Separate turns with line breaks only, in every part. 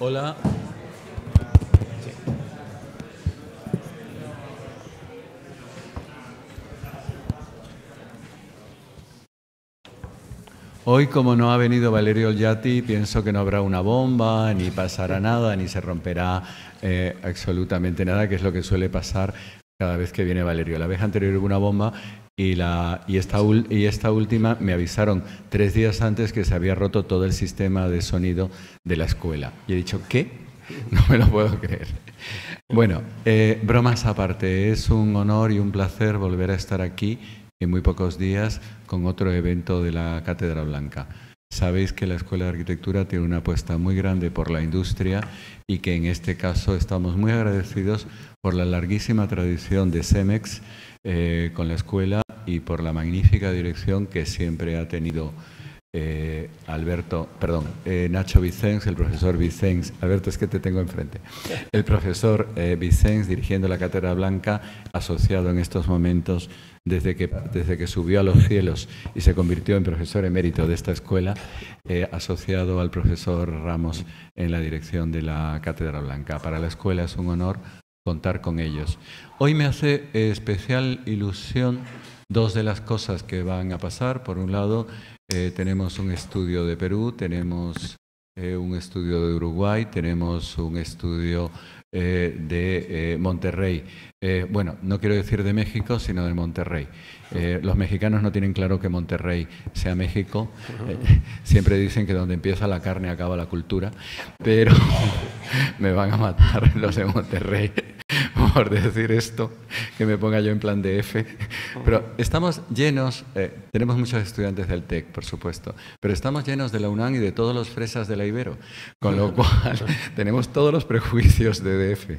Hola.
Hoy, como no ha venido Valerio Oljati, pienso que no habrá una bomba, ni pasará nada, ni se romperá eh, absolutamente nada, que es lo que suele pasar cada vez que viene Valerio. La vez anterior hubo una bomba y, la, y, esta, y esta última me avisaron tres días antes que se había roto todo el sistema de sonido de la escuela. Y he dicho, ¿qué? No me lo puedo creer. Bueno, eh, bromas aparte, es un honor y un placer volver a estar aquí en muy pocos días con otro evento de la Cátedra Blanca. Sabéis que la Escuela de Arquitectura tiene una apuesta muy grande por la industria y que en este caso estamos muy agradecidos por la larguísima tradición de CEMEX eh, con la escuela y por la magnífica dirección que siempre ha tenido eh, Alberto, perdón, eh, Nacho Vicens, el profesor Vicens, Alberto es que te tengo enfrente, el profesor Vicens dirigiendo la Cátedra Blanca, asociado en estos momentos desde que, desde que subió a los cielos y se convirtió en profesor emérito de esta escuela, asociado al profesor Ramos en la dirección de la Cátedra Blanca. Para la escuela es un honor, contar con ellos. Hoy me hace especial ilusión dos de las cosas que van a pasar. Por un lado, eh, tenemos un estudio de Perú, tenemos eh, un estudio de Uruguay, tenemos un estudio eh, de Monterrey. bueno, no quiero decir de México, sino de Monterrey. los mexicanos no tienen claro que Monterrey sea México. siempre dicen que donde empieza la carne acaba la cultura, pero me van a matar los de Monterrey. por decir esto, que me ponga yo en plan de F. Pero estamos llenos, eh, tenemos muchos estudiantes del TEC, por supuesto, pero estamos llenos de la UNAM y de todos los fresas de la Ibero, con lo cual tenemos todos los prejuicios de DF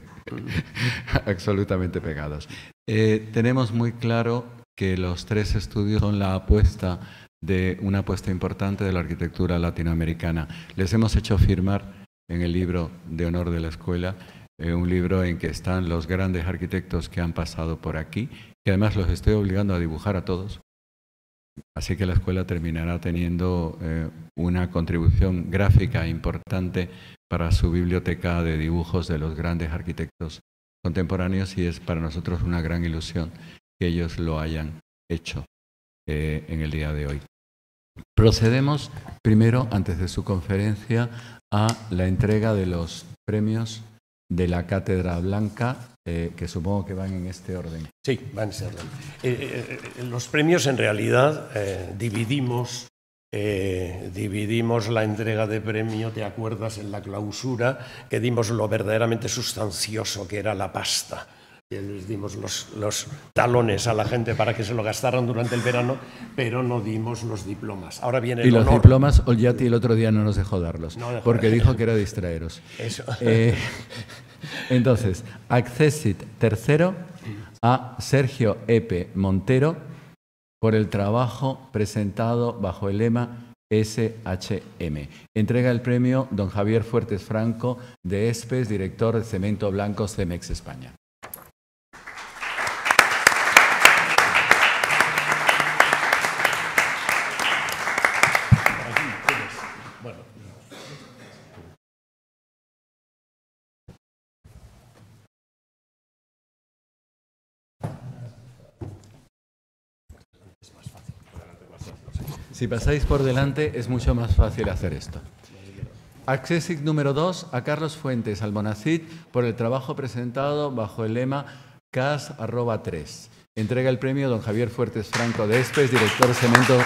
absolutamente pegados. Eh, tenemos muy claro que los tres estudios son la apuesta de una apuesta importante de la arquitectura latinoamericana. Les hemos hecho firmar en el libro de honor de la escuela eh, un libro en que están los grandes arquitectos que han pasado por aquí, que además los estoy obligando a dibujar a todos. Así que la escuela terminará teniendo eh, una contribución gráfica importante para su biblioteca de dibujos de los grandes arquitectos contemporáneos y es para nosotros una gran ilusión que ellos lo hayan hecho eh, en el día de hoy. Procedemos primero, antes de su conferencia, a la entrega de los premios de la Cátedra Blanca, eh, que supongo que van en este orden.
Sí, van en este orden. Eh, eh, los premios en realidad dividimos, dividimos la entrega de premio, te acuerdas, en la clausura, que dimos lo verdaderamente sustancioso que era la pasta les dimos los, talones a la gente para que se lo gastaran durante el verano, pero no dimos los diplomas. Ahora viene el Y los diplomas,
Olyati el otro día no nos dejó darlos, porque dijo que era distraeros. Eh, entonces, Accessit tercero a Sergio Epe Montero por el trabajo presentado bajo el lema SHM. Entrega el premio don Javier Fuertes Franco de ESPES, director de Cemento Blanco Cemex España. Si pasáis por delante es mucho más fácil hacer esto. Accesic número 2 a Carlos Fuentes Almonacid por el trabajo presentado bajo el lema CAS-3. Entrega el premio don Javier Fuertes Franco de Espes, director Cemento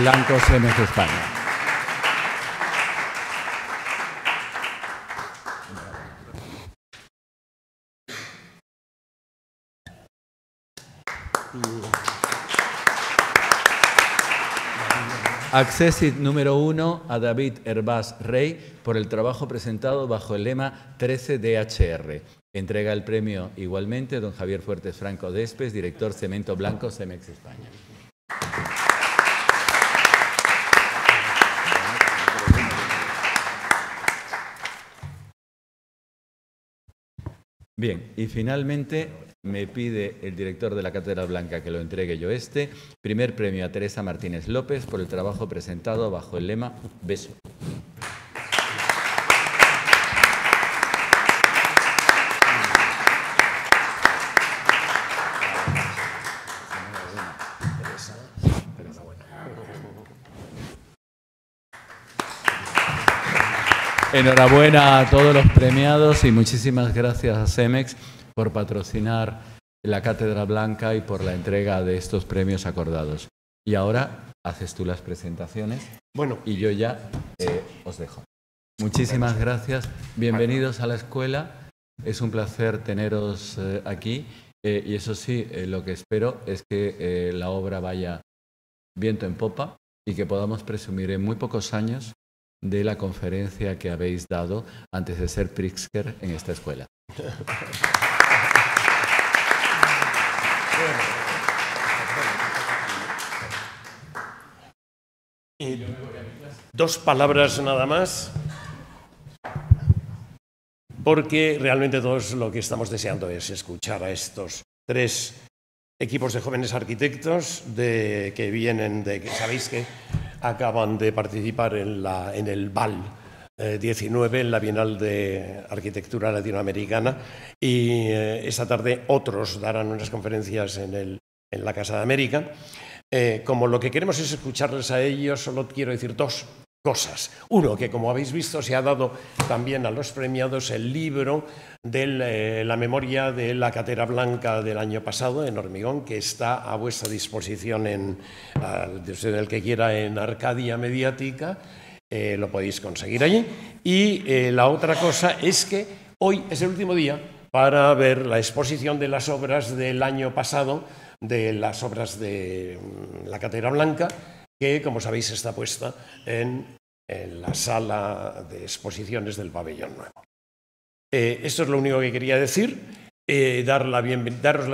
Blanco CMG España. Accessit número uno a David Herbaz Rey por el trabajo presentado bajo el lema 13DHR. Entrega el premio igualmente don Javier Fuertes Franco Despes, director Cemento Blanco, Cemex España. Bien, y finalmente me pide el director de la Cátedra Blanca que lo entregue yo este. Primer premio a Teresa Martínez López por el trabajo presentado bajo el lema Beso. Enhorabuena a todos los premiados y muchísimas gracias a Cemex por patrocinar la Cátedra Blanca y por la entrega de estos premios acordados. Y ahora haces tú las presentaciones bueno. y yo ya eh, os dejo. Muchísimas gracias. Bienvenidos a la escuela. Es un placer teneros eh, aquí. Eh, y eso sí, lo que espero es que la obra vaya viento en popa y que podamos presumir en muy pocos años de la conferencia que habéis dado antes de ser Pritzker en esta escuela.
dos palabras nada más, porque realmente todos lo que estamos deseando es escuchar a estos tres equipos de jóvenes arquitectos de, que vienen de, sabéis qué acaban de participar en, el BAL. 19 eh, en la Bienal de Arquitectura Latinoamericana y eh, esta tarde otros darán unas conferencias en, la Casa de América. Eh, como lo que queremos es escucharles a ellos, solo quiero decir dos cosas. Uno, que como habéis visto se ha dado también a los premiados el libro de la eh, memoria de la Catera Blanca del año pasado en Hormigón, que está a vuestra disposición en, el que quiera en Arcadia Mediática, eh, lo podéis conseguir allí. Y eh, la otra cosa es que hoy es el último día para ver la exposición de las obras del año pasado, de las obras de mm, la catedra Blanca, que, como sabéis, está puesta en, la sala de exposiciones del pabellón nuevo. Eh, esto es lo único que quería decir. Eh, daros la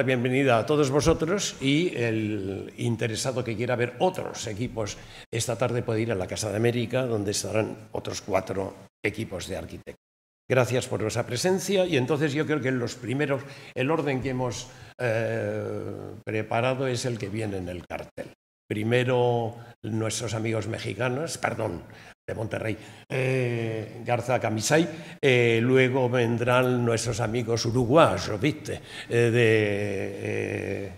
bienvenida a todos vosotros y el interesado que quiera ver otros equipos esta tarde puede ir a la Casa de América, donde estarán otros cuatro equipos de arquitectos. Gracias por vuestra presencia y entonces yo creo que los primeros, el orden que hemos eh, preparado es el que viene en el cartel. Primero nuestros amigos mexicanos, perdón, de Monterrey, eh, Garza Camisay, eh, luego vendrán nuestros amigos uruguayos, ¿viste? Eh,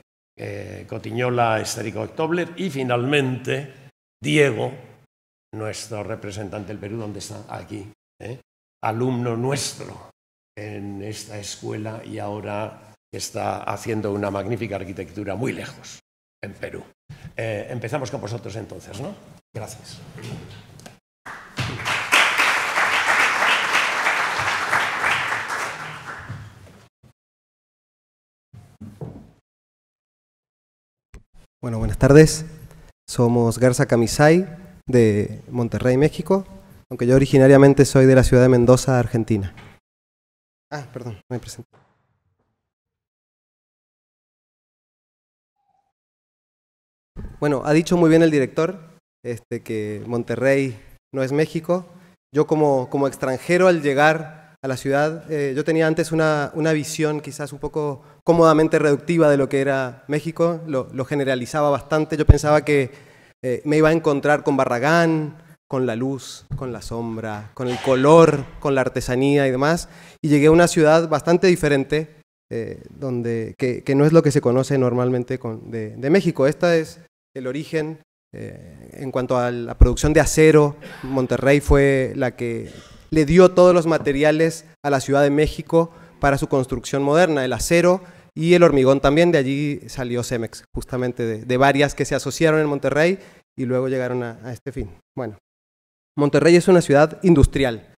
de Cotiñola, Estérico Octobler, y finalmente Diego, nuestro representante del Perú, donde está? Aquí, alumno nuestro en esta escuela y ahora está haciendo una magnífica arquitectura muy lejos, en Perú. Eh, empezamos con vosotros entonces, ¿no? Gracias.
Bueno, buenas tardes. Somos Garza Camisay de Monterrey, México, aunque yo originariamente soy de la ciudad de
Mendoza, Argentina. Ah, perdón, me presento. bueno, ha dicho muy bien el
director este, que Monterrey no es México. Yo como, como extranjero al llegar a la ciudad, eh, yo tenía antes una, visión quizás un poco cómodamente reductiva de lo que era México, lo, generalizaba bastante, yo pensaba que eh, me iba a encontrar con Barragán, con la luz, con la sombra, con el color, con la artesanía y demás, y llegué a una ciudad bastante diferente, eh, donde, que, no es lo que se conoce normalmente con, de, de, México. Esta es el origen eh, en cuanto a la producción de acero. Monterrey fue la que le dio todos los materiales a la Ciudad de México para su construcción moderna, el acero y el hormigón también, de allí salió Cemex, justamente de, varias que se asociaron en Monterrey y luego llegaron a, este fin. Bueno, Monterrey es una ciudad industrial,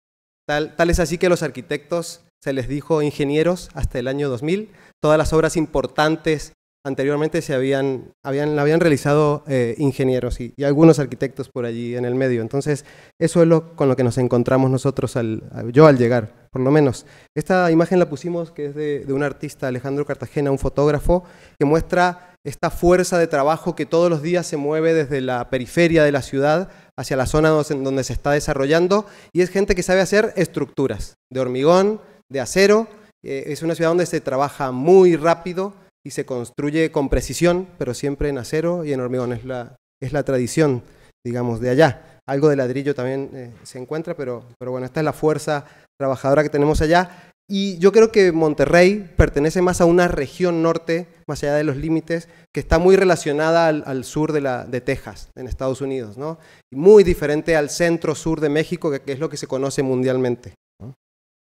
tal, tal es así que los arquitectos se les dijo ingenieros hasta el año 2000, todas las obras importantes anteriormente se habían, habían, la habían realizado eh, ingenieros y, algunos arquitectos por allí en el medio. Entonces, eso es lo, con lo que nos encontramos nosotros, yo al llegar, por lo menos. Esta imagen la pusimos, que es de, un artista, Alejandro Cartagena, un fotógrafo, que muestra esta fuerza de trabajo que todos los días se mueve desde la periferia de la ciudad hacia la zona donde se está desarrollando, y es gente que sabe hacer estructuras de hormigón, de acero. Eh, es una ciudad donde se trabaja muy rápido, y se construye con precisión, pero siempre en acero y en hormigón. Es la, es la tradición, digamos, de allá. Algo de ladrillo también eh, se encuentra, pero, pero bueno, esta es la fuerza trabajadora que tenemos allá. Y yo creo que Monterrey pertenece más a una región norte, más allá de los límites, que está muy relacionada al, sur de, la, de, Texas, en Estados Unidos, ¿no? Muy diferente al centro-sur de México, que, es lo que se conoce mundialmente.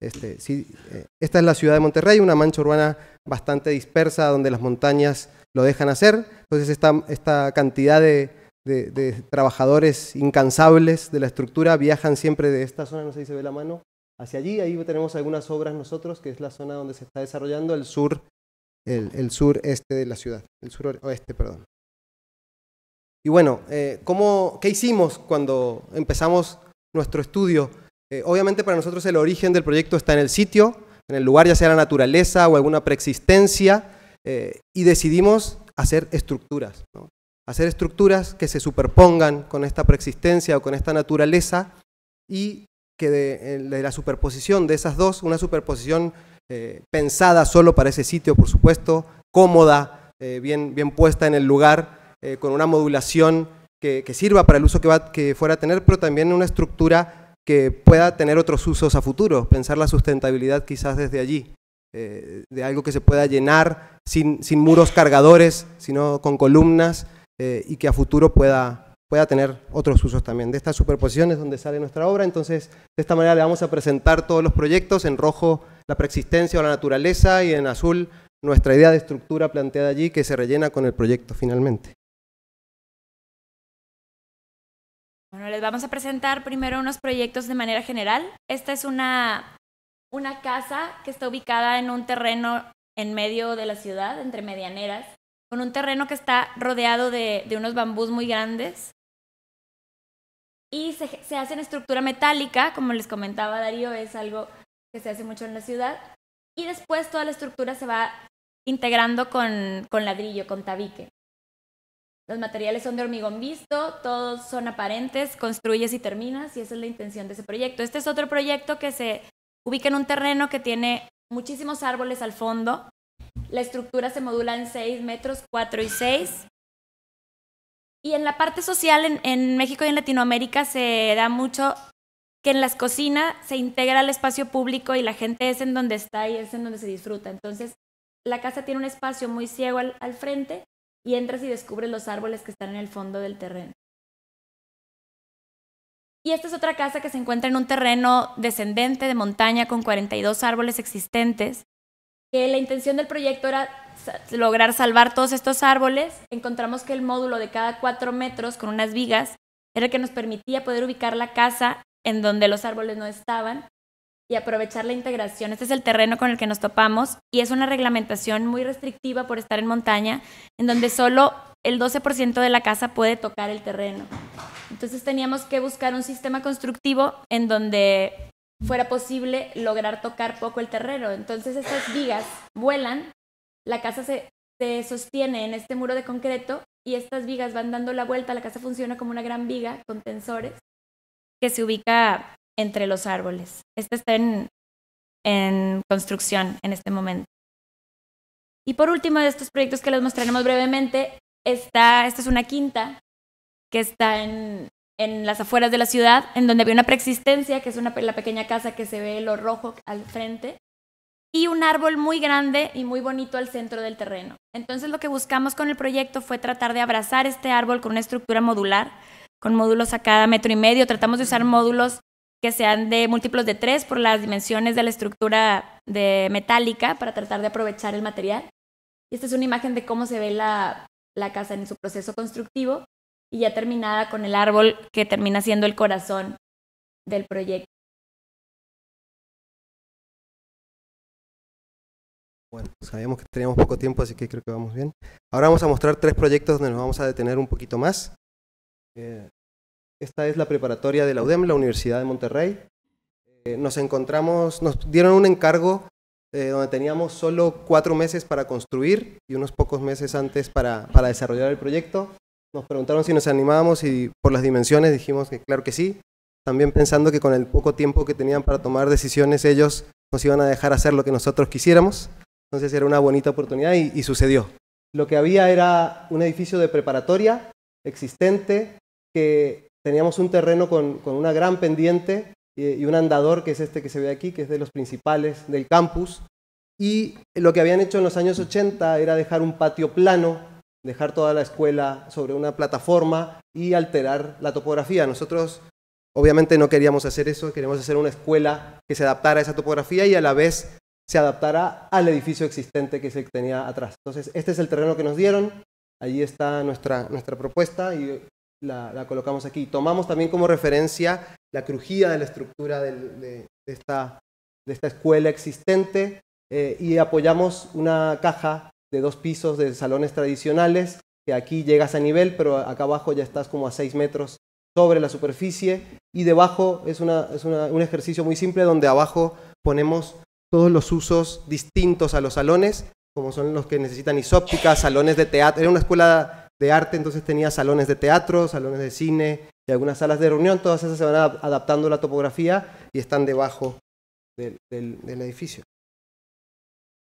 Este, eh, esta es la ciudad de Monterrey, una mancha urbana bastante dispersa donde las montañas lo dejan hacer. Entonces esta, cantidad de, trabajadores incansables de la estructura viajan siempre de esta zona, no sé si se ve la mano, hacia allí. Ahí tenemos algunas obras nosotros, que es la zona donde se está desarrollando el sur, el, sureste de la ciudad, el sur perdón. Y bueno, eh, ¿qué hicimos cuando empezamos nuestro estudio? Eh, obviamente para nosotros el origen del proyecto está en el sitio, en el lugar, ya sea la naturaleza o alguna preexistencia, eh, y decidimos hacer estructuras. Hacer estructuras que se superpongan con esta preexistencia o con esta naturaleza y que de, eh, la superposición de esas dos, una superposición pensada solo para ese sitio, por supuesto, cómoda, bien, bien puesta en el lugar, con una modulación que, sirva para el uso que, que fuera a tener, pero también una estructura que pueda tener otros usos a futuro, pensar la sustentabilidad quizás desde allí, eh, de algo que se pueda llenar sin, sin muros cargadores, sino con columnas eh, y que a futuro pueda, pueda tener otros usos también. De estas superposiciones donde sale nuestra obra, entonces de esta manera le vamos a presentar todos los proyectos, en rojo la preexistencia o la naturaleza y en azul nuestra idea de estructura planteada allí que se rellena con el proyecto finalmente.
Bueno, les vamos a presentar primero unos proyectos de manera general. Esta es una, casa que está ubicada en un terreno en medio de la ciudad, entre medianeras, con un terreno que está rodeado de, unos bambús muy grandes. Y se, hace en estructura metálica, como les comentaba Darío, es algo que se hace mucho en la ciudad. Y después toda la estructura se va integrando con ladrillo, con tabique. Los materiales son de hormigón visto, todos son aparentes, construyes y terminas y esa es la intención de ese proyecto. Este es otro proyecto que se ubica en un terreno que tiene muchísimos árboles al fondo. La estructura se modula en 6 metros, 4 y 6. Y en la parte social en, México y en Latinoamérica se da mucho que en las cocinas se integra el espacio público y la gente es en donde está y es en donde se disfruta. Entonces, la casa tiene un espacio muy ciego al frente y entras y descubres los árboles que están en el fondo del terreno. Y esta es otra casa que se encuentra en un terreno descendente de montaña con 42 árboles existentes, que la intención del proyecto era lograr salvar todos estos árboles. Encontramos que el módulo de cada 4 metros con unas vigas era el que nos permitía poder ubicar la casa en donde los árboles no estaban y aprovechar la integración. Este es el terreno con el que nos topamos y es una reglamentación muy restrictiva por estar en montaña, en donde solo el 12% de la casa puede tocar el terreno. Entonces teníamos que buscar un sistema constructivo en donde fuera posible lograr tocar poco el terreno. Entonces estas vigas vuelan, la casa se, sostiene en este muro de concreto y estas vigas van dando la vuelta, la casa funciona como una gran viga con tensores que se ubica entre los árboles. Este está en, construcción en este momento. Y por último, de estos proyectos que les mostraremos brevemente, está, esta es una quinta que está en, las afueras de la ciudad, en donde había una preexistencia, que es una, la pequeña casa que se ve lo rojo al frente, y un árbol muy grande y muy bonito al centro del terreno. Entonces lo que buscamos con el proyecto fue tratar de abrazar este árbol con una estructura modular, con módulos a cada metro y medio. Tratamos de usar módulos que sean de múltiplos de tres por las dimensiones de la estructura de metálica para tratar de aprovechar el material. Y esta es una imagen de cómo se ve la, la casa en su proceso constructivo y ya terminada con el árbol que termina siendo el corazón del proyecto.
Bueno, sabíamos que teníamos poco tiempo, así
que creo que vamos bien. Ahora vamos a mostrar tres proyectos donde nos vamos a detener un poquito más. Eh, esta es la preparatoria de la UDEM, la Universidad de Monterrey. Eh, nos encontramos, nos dieron un encargo eh, donde teníamos solo cuatro meses para construir y unos pocos meses antes para, desarrollar el proyecto. Nos preguntaron si nos animábamos y por las dimensiones dijimos que claro que sí. También pensando que con el poco tiempo que tenían para tomar decisiones ellos nos iban a dejar hacer lo que nosotros quisiéramos. Entonces era una bonita oportunidad y, y sucedió. Lo que había era un edificio de preparatoria existente que teníamos un terreno con, una gran pendiente eh, y, un andador, que es este que se ve aquí, que es de los principales del campus. Y lo que habían hecho en los años 80 era dejar un patio plano, dejar toda la escuela sobre una plataforma y alterar la topografía. Nosotros obviamente no queríamos hacer eso, queríamos hacer una escuela que se adaptara a esa topografía y a la vez se adaptara al edificio existente que se tenía atrás. Entonces, este es el terreno que nos dieron, allí está nuestra, nuestra propuesta y la, colocamos aquí. Tomamos también como referencia la crujía de la estructura de, esta, de, esta, escuela existente eh, y apoyamos una caja de dos pisos de salones tradicionales, que aquí llegas a nivel, pero acá abajo ya estás como a seis metros sobre la superficie y debajo es, un ejercicio muy simple donde abajo ponemos todos los usos distintos a los salones, como son los que necesitan isópticas, salones de teatro. Era una escuela de arte, entonces tenía salones de teatro, salones de cine y algunas salas de reunión, todas esas se van adaptando a la topografía y están debajo del, edificio.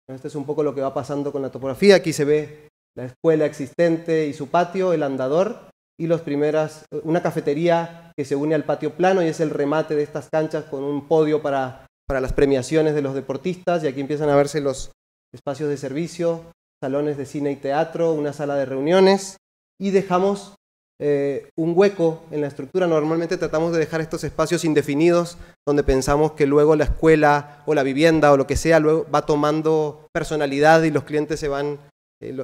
este es un poco lo que va pasando con la topografía. Aquí se ve la escuela existente y su patio, el andador y los primeras, una cafetería que se une al patio plano y es el remate de estas canchas con un podio para, para las premiaciones de los deportistas y aquí empiezan a verse los espacios de servicio, salones de cine y teatro, una sala de reuniones y dejamos eh, un hueco en la estructura. Normalmente tratamos de dejar estos espacios indefinidos donde pensamos que luego la escuela o la vivienda o lo que sea luego va tomando personalidad y los clientes se van, eh,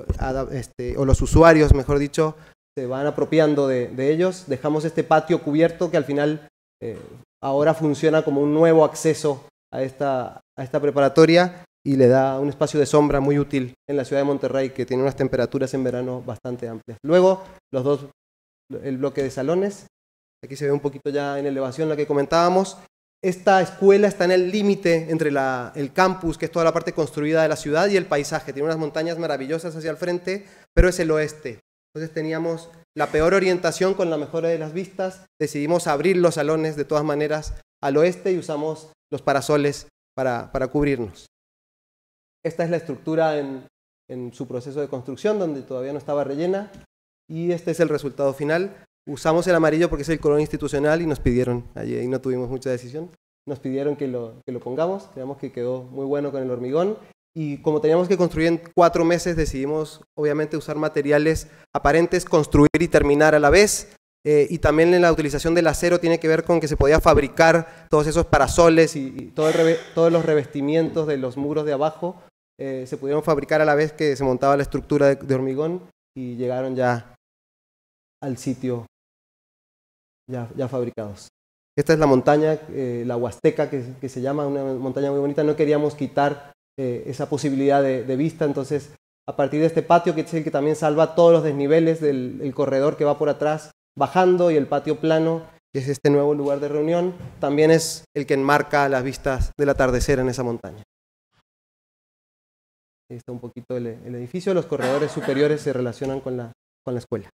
este, o los usuarios, mejor dicho, se van apropiando de, ellos. Dejamos este patio cubierto que al final eh, ahora funciona como un nuevo acceso a a esta preparatoria y le da un espacio de sombra muy útil en la ciudad de Monterrey, que tiene unas temperaturas en verano bastante amplias. Luego, los dos, el bloque de salones, aquí se ve un poquito ya en elevación la que comentábamos. Esta escuela está en el límite entre el campus, que es toda la parte construida de la ciudad, y el paisaje. Tiene unas montañas maravillosas hacia el frente, pero es el oeste. Entonces teníamos la peor orientación con la mejora de las vistas. Decidimos abrir los salones de todas maneras al oeste y usamos los parasoles para cubrirnos. Esta es la estructura en, su proceso de construcción, donde todavía no estaba rellena. Y este es el resultado final. Usamos el amarillo porque es el color institucional y nos pidieron, allí no tuvimos mucha decisión, nos pidieron que lo, que lo pongamos. Creamos que quedó muy bueno con el hormigón. Y como teníamos que construir en cuatro meses, decidimos obviamente usar materiales aparentes, construir y terminar a la vez. Eh, y también en la utilización del acero tiene que ver con que se podía fabricar todos esos parasoles y, todos los revestimientos de los muros de abajo eh, se pudieron fabricar a la vez que se montaba la estructura de, hormigón y llegaron ya al sitio ya, fabricados. Esta es la montaña, eh, la Huasteca, que, se llama, una montaña muy bonita. No queríamos quitar eh, esa posibilidad de, vista, entonces a partir de este patio, que es el que también salva todos los desniveles del corredor que va por atrás, bajando, y el patio plano, que es este nuevo lugar de reunión, también es el que enmarca las vistas
del atardecer en esa montaña está un poquito el, edificio. Los corredores superiores se relacionan con la, con la escuela.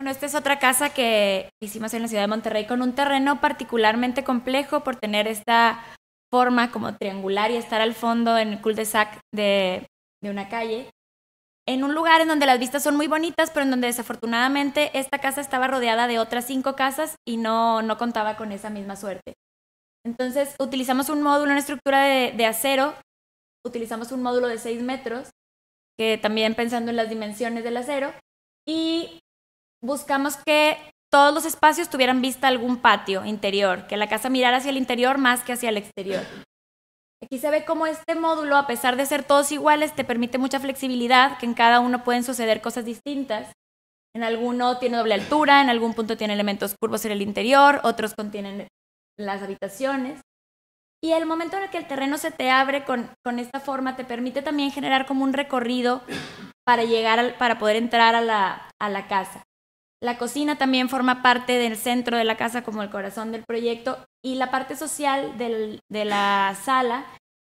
Bueno, esta es otra casa que hicimos en la ciudad de Monterrey con un terreno particularmente complejo por tener esta forma como triangular y estar al fondo en el cul-de-sac de, una calle. En un lugar en donde las vistas son muy bonitas, pero en donde desafortunadamente esta casa estaba rodeada de otras cinco casas y no, no contaba con esa misma suerte. Entonces, utilizamos un módulo, una estructura de, acero, utilizamos un módulo de 6 metros, que también pensando en las dimensiones del acero, y buscamos que todos los espacios tuvieran vista algún patio interior, que la casa mirara hacia el interior más que hacia el exterior. Aquí se ve cómo este módulo, a pesar de ser todos iguales, te permite mucha flexibilidad, que en cada uno pueden suceder cosas distintas. En alguno tiene doble altura, en algún punto tiene elementos curvos en el interior, otros contienen las habitaciones. Y el momento en el que el terreno se te abre con, esta forma te permite también generar como un recorrido para llegar para poder entrar a la, casa. La cocina también forma parte del centro de la casa como el corazón del proyecto y la parte social de la sala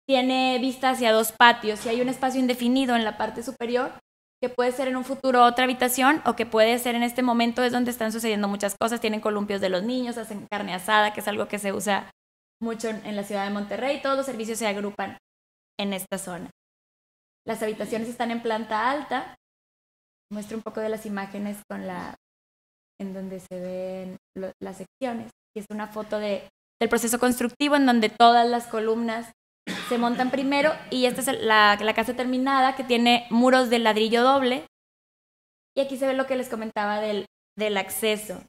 tiene vista hacia dos patios y hay un espacio indefinido en la parte superior que puede ser en un futuro otra habitación o que puede ser en este momento es donde están sucediendo muchas cosas. Tienen columpios de los niños, hacen carne asada, que es algo que se usa mucho en la ciudad de Monterrey. Todos los servicios se agrupan en esta zona. Las habitaciones están en planta alta. Muestro un poco de las imágenes con la en donde se ven las secciones. Y es una foto de, del proceso constructivo en donde todas las columnas se montan primero y esta es la, casa terminada que tiene muros de ladrillo doble. Y aquí se ve lo que les comentaba del, acceso.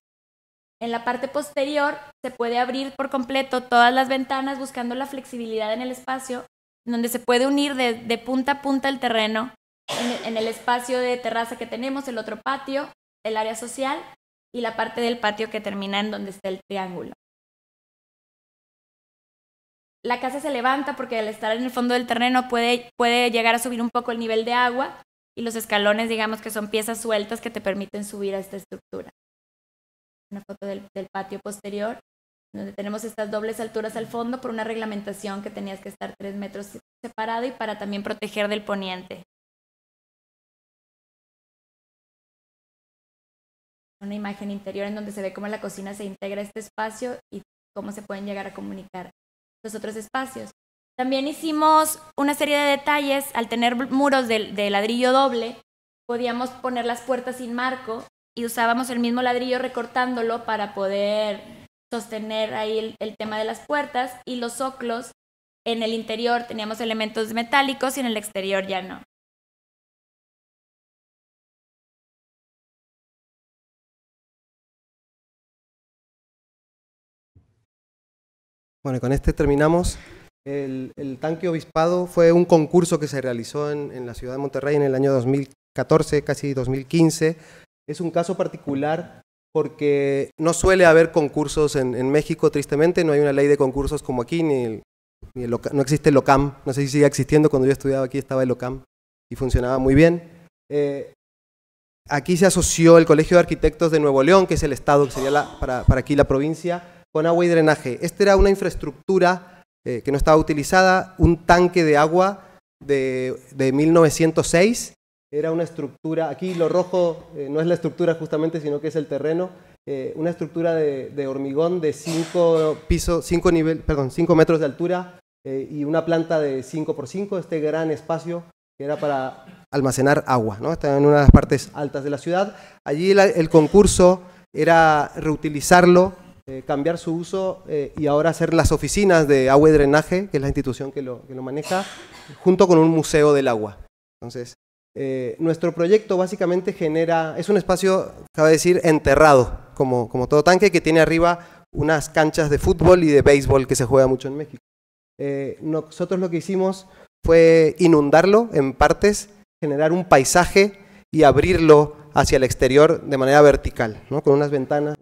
En la parte posterior se puede abrir por completo todas las ventanas buscando la flexibilidad en el espacio, donde se puede unir de, punta a punta el terreno en, el espacio de terraza que tenemos, el otro patio, el área social y la parte del patio que termina en donde está el triángulo la casa se levanta porque al estar en el fondo del terreno puede, puede llegar a subir un poco el nivel de agua y los escalones, digamos que son piezas sueltas que te permiten subir a esta estructura. Una foto del, del patio posterior, donde tenemos estas dobles alturas al fondo por una reglamentación que tenías que estar tres metros separado y para también proteger del poniente. Una imagen interior en donde se ve cómo la cocina se integra a este espacio y cómo se pueden llegar a comunicar los otros espacios. También hicimos una serie de detalles, al tener muros de, ladrillo doble, podíamos poner las puertas sin marco y usábamos el mismo ladrillo recortándolo para poder sostener ahí el, tema de las puertas y los soclos. En el interior teníamos elementos metálicos
y en el exterior ya no. Bueno, con este terminamos. El, tanque obispado fue un concurso
que se realizó en, la ciudad de Monterrey en el año 2014, casi 2015. Es un caso particular porque no suele haber concursos en, México, tristemente, no hay una ley de concursos como aquí, ni, no existe el OCAM, no sé si sigue existiendo, cuando yo estudiaba aquí estaba el OCAM y funcionaba muy bien. Eh, aquí se asoció el Colegio de Arquitectos de Nuevo León, que es el estado, que sería para aquí la provincia, con agua y drenaje. Esta era una infraestructura eh, que no estaba utilizada, un tanque de agua de, 1906. Era una estructura, aquí lo rojo eh, no es la estructura justamente, sino que es el terreno, eh, una estructura de, hormigón de 5 pisos, perdón, metros de altura y una planta de 5 por 5, este gran espacio que era para almacenar agua, ¿no? Estaba en una de las partes altas de la ciudad. Allí el concurso era reutilizarlo eh, cambiar su uso eh, y ahora hacer las oficinas de agua y drenaje, que es la institución que lo, maneja, junto con un museo del agua. Entonces, eh, nuestro proyecto básicamente genera, es un espacio, cabe decir, enterrado, como, todo tanque, que tiene arriba unas canchas de fútbol y de béisbol que se juega mucho en México. nosotros lo que hicimos fue inundarlo en partes, generar un paisaje y abrirlo hacia el exterior de manera vertical, ¿no? con unas ventanas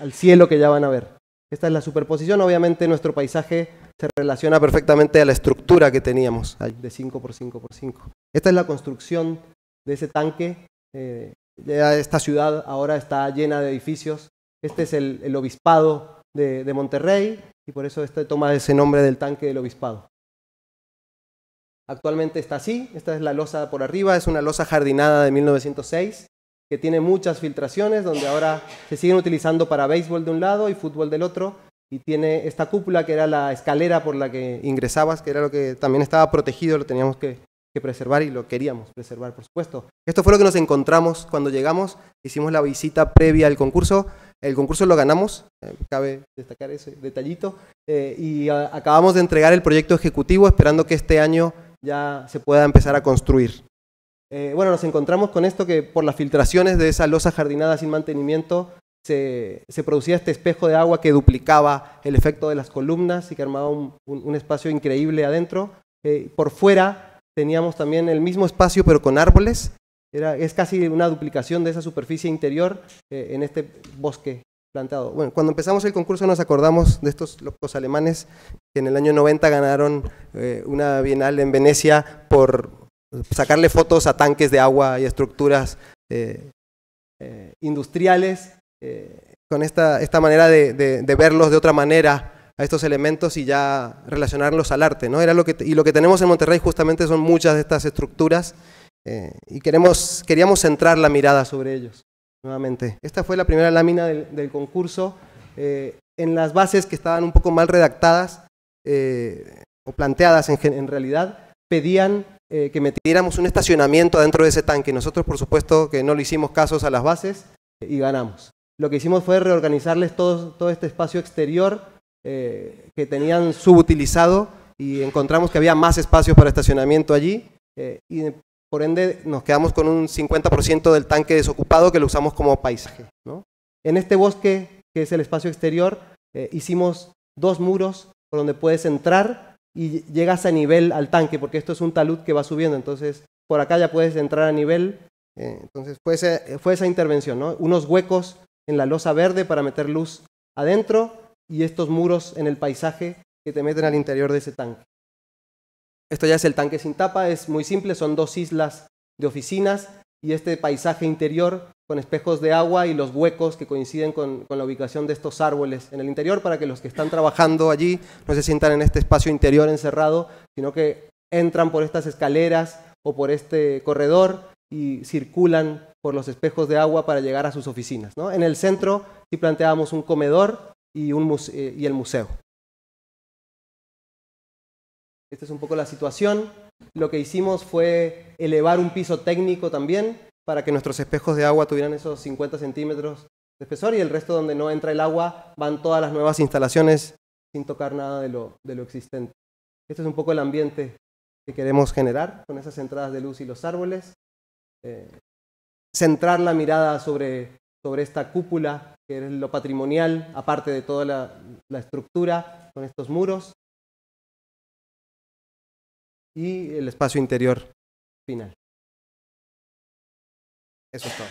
al cielo que ya van a ver. Esta es la superposición, obviamente nuestro paisaje se relaciona perfectamente a la estructura que teníamos de 5 por 5 por 5. Esta es la construcción de ese tanque, eh, esta ciudad ahora está llena de edificios, este es el, obispado de, Monterrey y por eso este toma ese nombre del tanque del obispado. Actualmente está así, esta es la losa por arriba, es una losa jardinada de 1906, que tiene muchas filtraciones, donde ahora se siguen utilizando para béisbol de un lado y fútbol del otro, y tiene esta cúpula que era la escalera por la que ingresabas, que era lo que también estaba protegido, lo teníamos que, preservar y lo queríamos preservar, por supuesto. Esto fue lo que nos encontramos cuando llegamos, hicimos la visita previa al concurso, el concurso lo ganamos, eh, cabe destacar ese detallito, eh, y acabamos de entregar el proyecto ejecutivo esperando que este año ya se pueda empezar a construir. Eh, bueno, nos encontramos con esto que por las filtraciones de esa losa jardinada sin mantenimiento se, producía este espejo de agua que duplicaba el efecto de las columnas y que armaba un, espacio increíble adentro. Eh, por fuera teníamos también el mismo espacio pero con árboles. Era, es casi una duplicación de esa superficie interior eh, en este bosque plantado. Bueno, cuando empezamos el concurso nos acordamos de estos locos alemanes que en el año 90 ganaron una bienal en Venecia por sacarle fotos a tanques de agua y estructuras eh, eh, industriales, eh, con esta, manera de, verlos de otra manera a estos elementos y ya relacionarlos al arte. ¿no? Era lo que, y lo que tenemos en Monterrey justamente son muchas de estas estructuras y queríamos centrar la mirada sobre ellos nuevamente. Esta fue la primera lámina del, concurso. en las bases que estaban un poco mal redactadas o planteadas en, en, realidad, pedían eh, que metiéramos un estacionamiento adentro de ese tanque. Nosotros, por supuesto, que no le hicimos casos a las bases eh, y ganamos. Lo que hicimos fue reorganizarles todo, este espacio exterior eh, que tenían subutilizado y encontramos que había más espacios para estacionamiento allí y por ende nos quedamos con un 50% del tanque desocupado que lo usamos como paisaje. En este bosque, que es el espacio exterior, hicimos dos muros por donde puedes entrar y llegas a nivel al tanque, porque esto es un talud que va subiendo, entonces por acá ya puedes entrar a nivel. Eh, entonces fue, esa intervención, Unos huecos en la losa verde para meter luz adentro y estos muros en el paisaje que te meten al interior de ese tanque. Esto ya es el tanque sin tapa, es muy simple, son dos islas de oficinas y este paisaje interior con espejos de agua y los huecos que coinciden con, la ubicación de estos árboles en el interior para que los que están trabajando allí no se sientan en este espacio interior encerrado, sino que entran por estas escaleras o por este corredor y circulan por los espejos de agua para llegar a sus oficinas. ¿no? En el centro sí planteábamos un comedor y, un eh, y el museo. Esta es un poco la situación. Lo que hicimos fue elevar un piso técnico también para que nuestros espejos de agua tuvieran esos 50 centímetros de espesor y el resto donde no entra el agua van todas las nuevas instalaciones sin tocar nada de lo, existente. Este es un poco el ambiente que queremos generar con esas entradas de luz y los árboles. Eh, centrar la mirada sobre, esta cúpula, que es lo patrimonial, aparte de toda la estructura,
con estos muros. Y el espacio interior final. Eso es todo.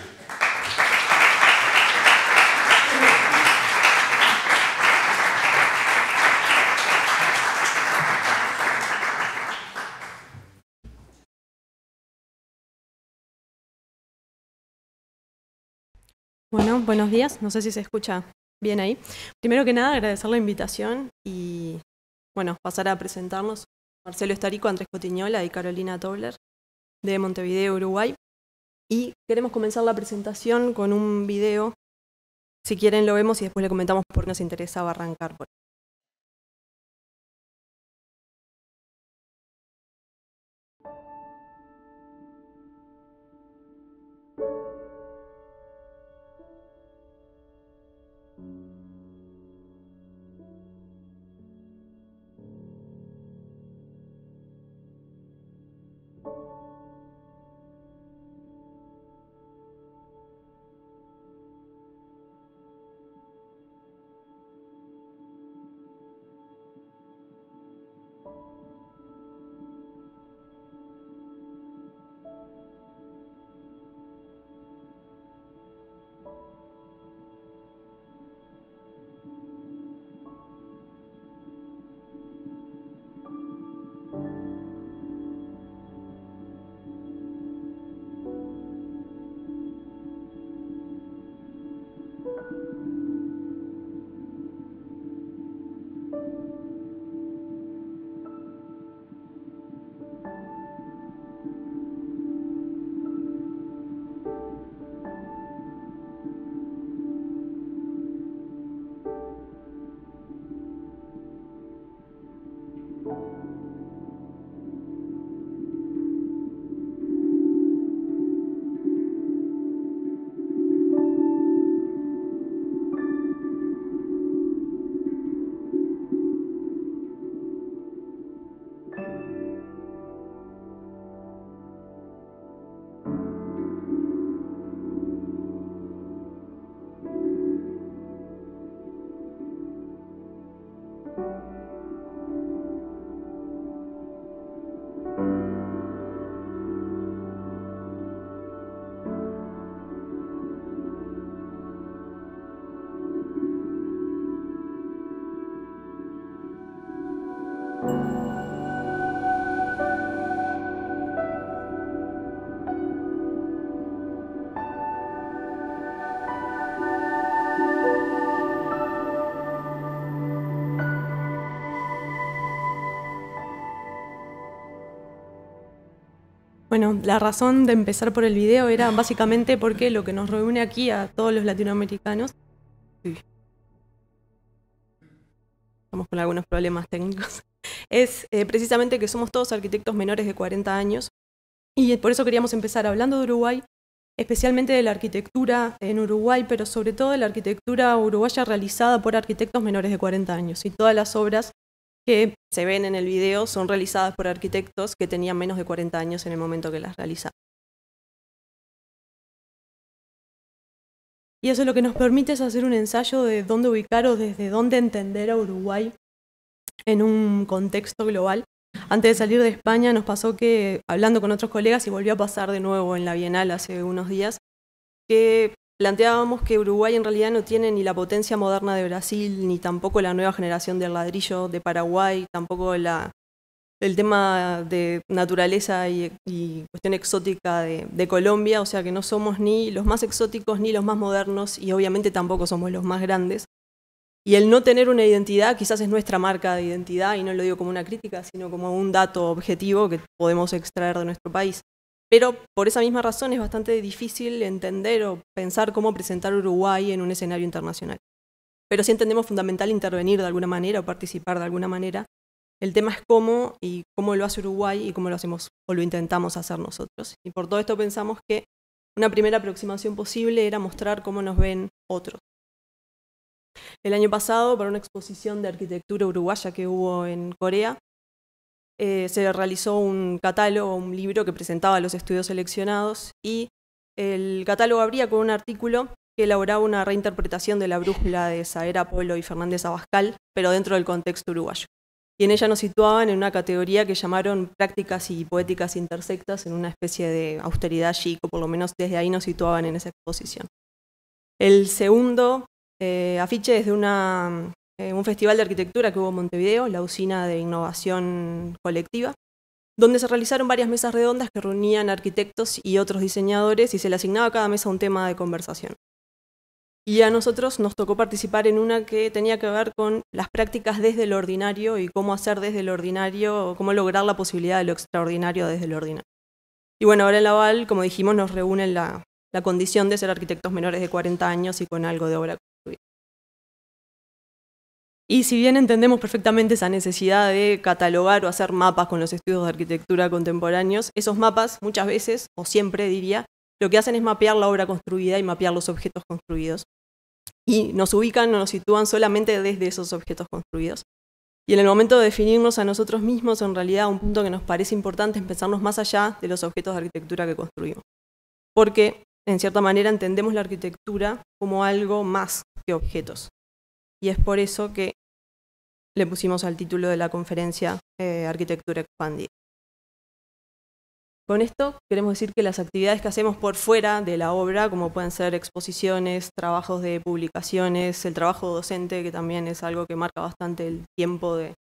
Bueno, buenos días. No sé si se escucha bien ahí. Primero que nada, agradecer la invitación y, bueno, pasar a presentarnos. Marcelo Estarico, Andrés Cotiñola y Carolina Tobler de Montevideo, Uruguay. Y queremos comenzar la presentación con un video. Si quieren lo vemos y después le comentamos por qué nos interesaba arrancar por Bueno, la razón de empezar por el video era básicamente porque lo que nos reúne aquí a todos los latinoamericanos. Estamos con algunos problemas técnicos. Es eh, precisamente que somos todos arquitectos menores de 40 años. Y por eso queríamos empezar hablando de Uruguay, especialmente de la arquitectura en Uruguay, pero sobre todo de la arquitectura uruguaya realizada por arquitectos menores de 40 años y todas las obras que se ven en el video son realizadas por arquitectos que tenían menos de 40 años en el momento que las realizaron. Y eso lo que nos permite es hacer un ensayo de dónde ubicar o desde dónde entender a Uruguay en un contexto global. Antes de salir de España nos pasó que, hablando con otros colegas, y volvió a pasar de nuevo en la Bienal hace unos días, que planteábamos que Uruguay en realidad no tiene ni la potencia moderna de Brasil, ni tampoco la nueva generación del ladrillo de Paraguay, tampoco el tema de naturaleza y, cuestión exótica de, Colombia, o sea que no somos ni los más exóticos ni los más modernos y obviamente tampoco somos los más grandes. Y el no tener una identidad quizás es nuestra marca de identidad y no lo digo como una crítica, sino como un dato objetivo que podemos extraer de nuestro país. Pero por esa misma razón es bastante difícil entender o pensar cómo presentar Uruguay en un escenario internacional. Pero si entendemos fundamental intervenir de alguna manera o participar de alguna manera. El tema es cómo y cómo lo hace Uruguay y cómo lo hacemos o lo intentamos hacer nosotros. Y por todo esto pensamos que una primera aproximación posible era mostrar cómo nos ven otros. El año pasado, para una exposición de arquitectura uruguaya que hubo en Corea, eh, se realizó un catálogo, un libro que presentaba los estudios seleccionados y el catálogo abría con un artículo que elaboraba una reinterpretación de la brújula de Saera Polo y Fernández Abascal, pero dentro del contexto uruguayo. Y en ella nos situaban en una categoría que llamaron prácticas y poéticas intersectas, en una especie de austeridad chic, por lo menos desde ahí nos situaban en esa exposición. El segundo eh, afiche es de una eh, un festival de arquitectura que hubo en Montevideo, la usina de innovación colectiva, donde se realizaron varias mesas redondas que reunían arquitectos y otros diseñadores y se le asignaba a cada mesa un tema de conversación. Y a nosotros nos tocó participar en una que tenía que ver con las prácticas desde lo ordinario y cómo hacer desde lo ordinario, cómo lograr la posibilidad de lo extraordinario desde lo ordinario. Y bueno, ahora en la como dijimos, nos reúne la, la condición de ser arquitectos menores de 40 años y con algo de obra y si bien entendemos perfectamente esa necesidad de catalogar o hacer mapas con los estudios de arquitectura contemporáneos, esos mapas muchas veces, o siempre diría, lo que hacen es mapear la obra construida y mapear los objetos construidos. Y nos ubican o nos sitúan solamente desde esos objetos construidos. Y en el momento de definirnos a nosotros mismos, en realidad un punto que nos parece importante es pensarnos más allá de los objetos de arquitectura que construimos. Porque, en cierta manera, entendemos la arquitectura como algo más que objetos y es por eso que le pusimos al título de la conferencia eh, Arquitectura Expandida. Con esto queremos decir que las actividades que hacemos por fuera de la obra, como pueden ser exposiciones, trabajos de publicaciones, el trabajo docente, que también es algo que marca bastante el tiempo de,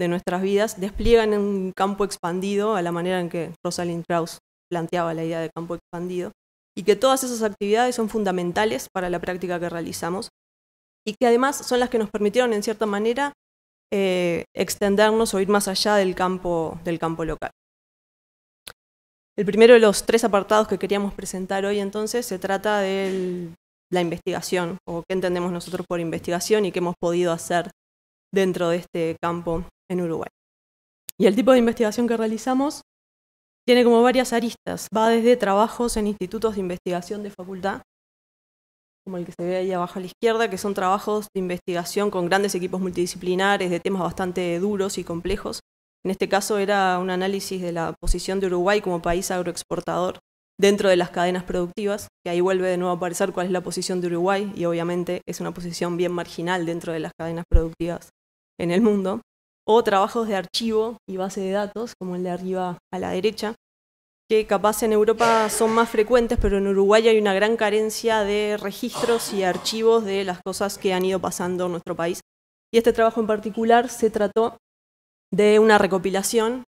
de nuestras vidas, despliegan un campo expandido a la manera en que Rosalind Krauss planteaba la idea de campo expandido, y que todas esas actividades son fundamentales para la práctica que realizamos y que además son las que nos permitieron, en cierta manera, eh, extendernos o ir más allá del campo, del campo local. El primero de los tres apartados que queríamos presentar hoy entonces se trata de la investigación, o qué entendemos nosotros por investigación y qué hemos podido hacer dentro de este campo en Uruguay. Y el tipo de investigación que realizamos tiene como varias aristas, va desde trabajos en institutos de investigación de facultad, como el que se ve ahí abajo a la izquierda, que son trabajos de investigación con grandes equipos multidisciplinares de temas bastante duros y complejos. En este caso era un análisis de la posición de Uruguay como país agroexportador dentro de las cadenas productivas, que ahí vuelve de nuevo a aparecer cuál es la posición de Uruguay, y obviamente es una posición bien marginal dentro de las cadenas productivas en el mundo, o trabajos de archivo y base de datos, como el de arriba a la derecha, que capaz en Europa son más frecuentes, pero en Uruguay hay una gran carencia de registros y archivos de las cosas que han ido pasando en nuestro país. Y este trabajo en particular se trató de una recopilación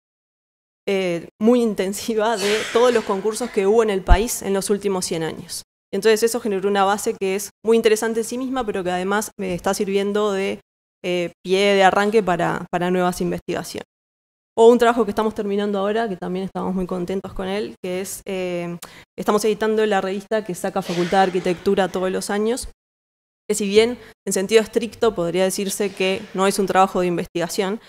eh, muy intensiva de todos los concursos que hubo en el país en los últimos 100 años. Entonces eso generó una base que es muy interesante en sí misma, pero que además me está sirviendo de eh, pie de arranque para nuevas investigaciones. O un trabajo que estamos terminando ahora, que también estamos muy contentos con él, que es, eh, estamos editando la revista que saca Facultad de Arquitectura todos los años, que si bien en sentido estricto podría decirse que no es un trabajo de investigación,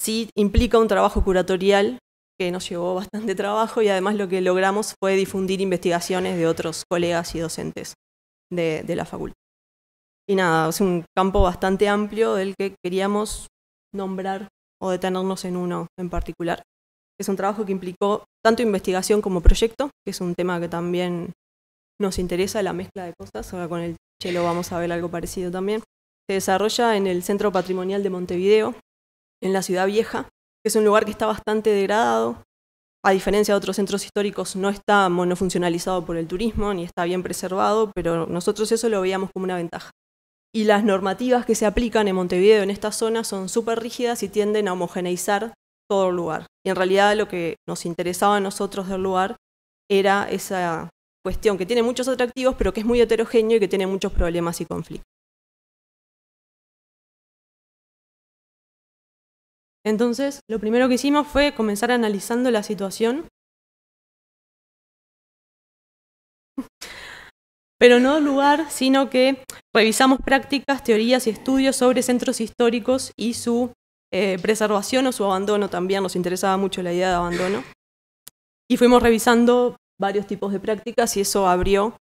sí implica un trabajo curatorial que nos llevó bastante trabajo y además lo que logramos fue difundir investigaciones de otros colegas y docentes de, de la facultad. Y nada, es un campo bastante amplio del que queríamos nombrar o detenernos en uno en particular. Es un trabajo que implicó tanto investigación como proyecto, que es un tema que también nos interesa, la mezcla de cosas. Ahora con el chelo vamos a ver algo parecido también. Se desarrolla en el Centro Patrimonial de Montevideo, en la Ciudad Vieja, que es un lugar que está bastante degradado. A diferencia de otros centros históricos, no está monofuncionalizado por el turismo ni está bien preservado, pero nosotros eso lo veíamos como una ventaja y las normativas que se aplican en Montevideo en esta zona son súper rígidas y tienden a homogeneizar todo el lugar. Y en realidad lo que nos interesaba a nosotros del lugar era esa cuestión que tiene muchos atractivos, pero que es muy heterogéneo y que tiene muchos problemas y conflictos.
Entonces, lo primero que hicimos fue comenzar analizando la situación
pero no lugar, sino que revisamos prácticas, teorías y estudios sobre centros históricos y su eh, preservación o su abandono también. Nos interesaba mucho la idea de abandono. Y fuimos revisando varios tipos de prácticas y eso abrió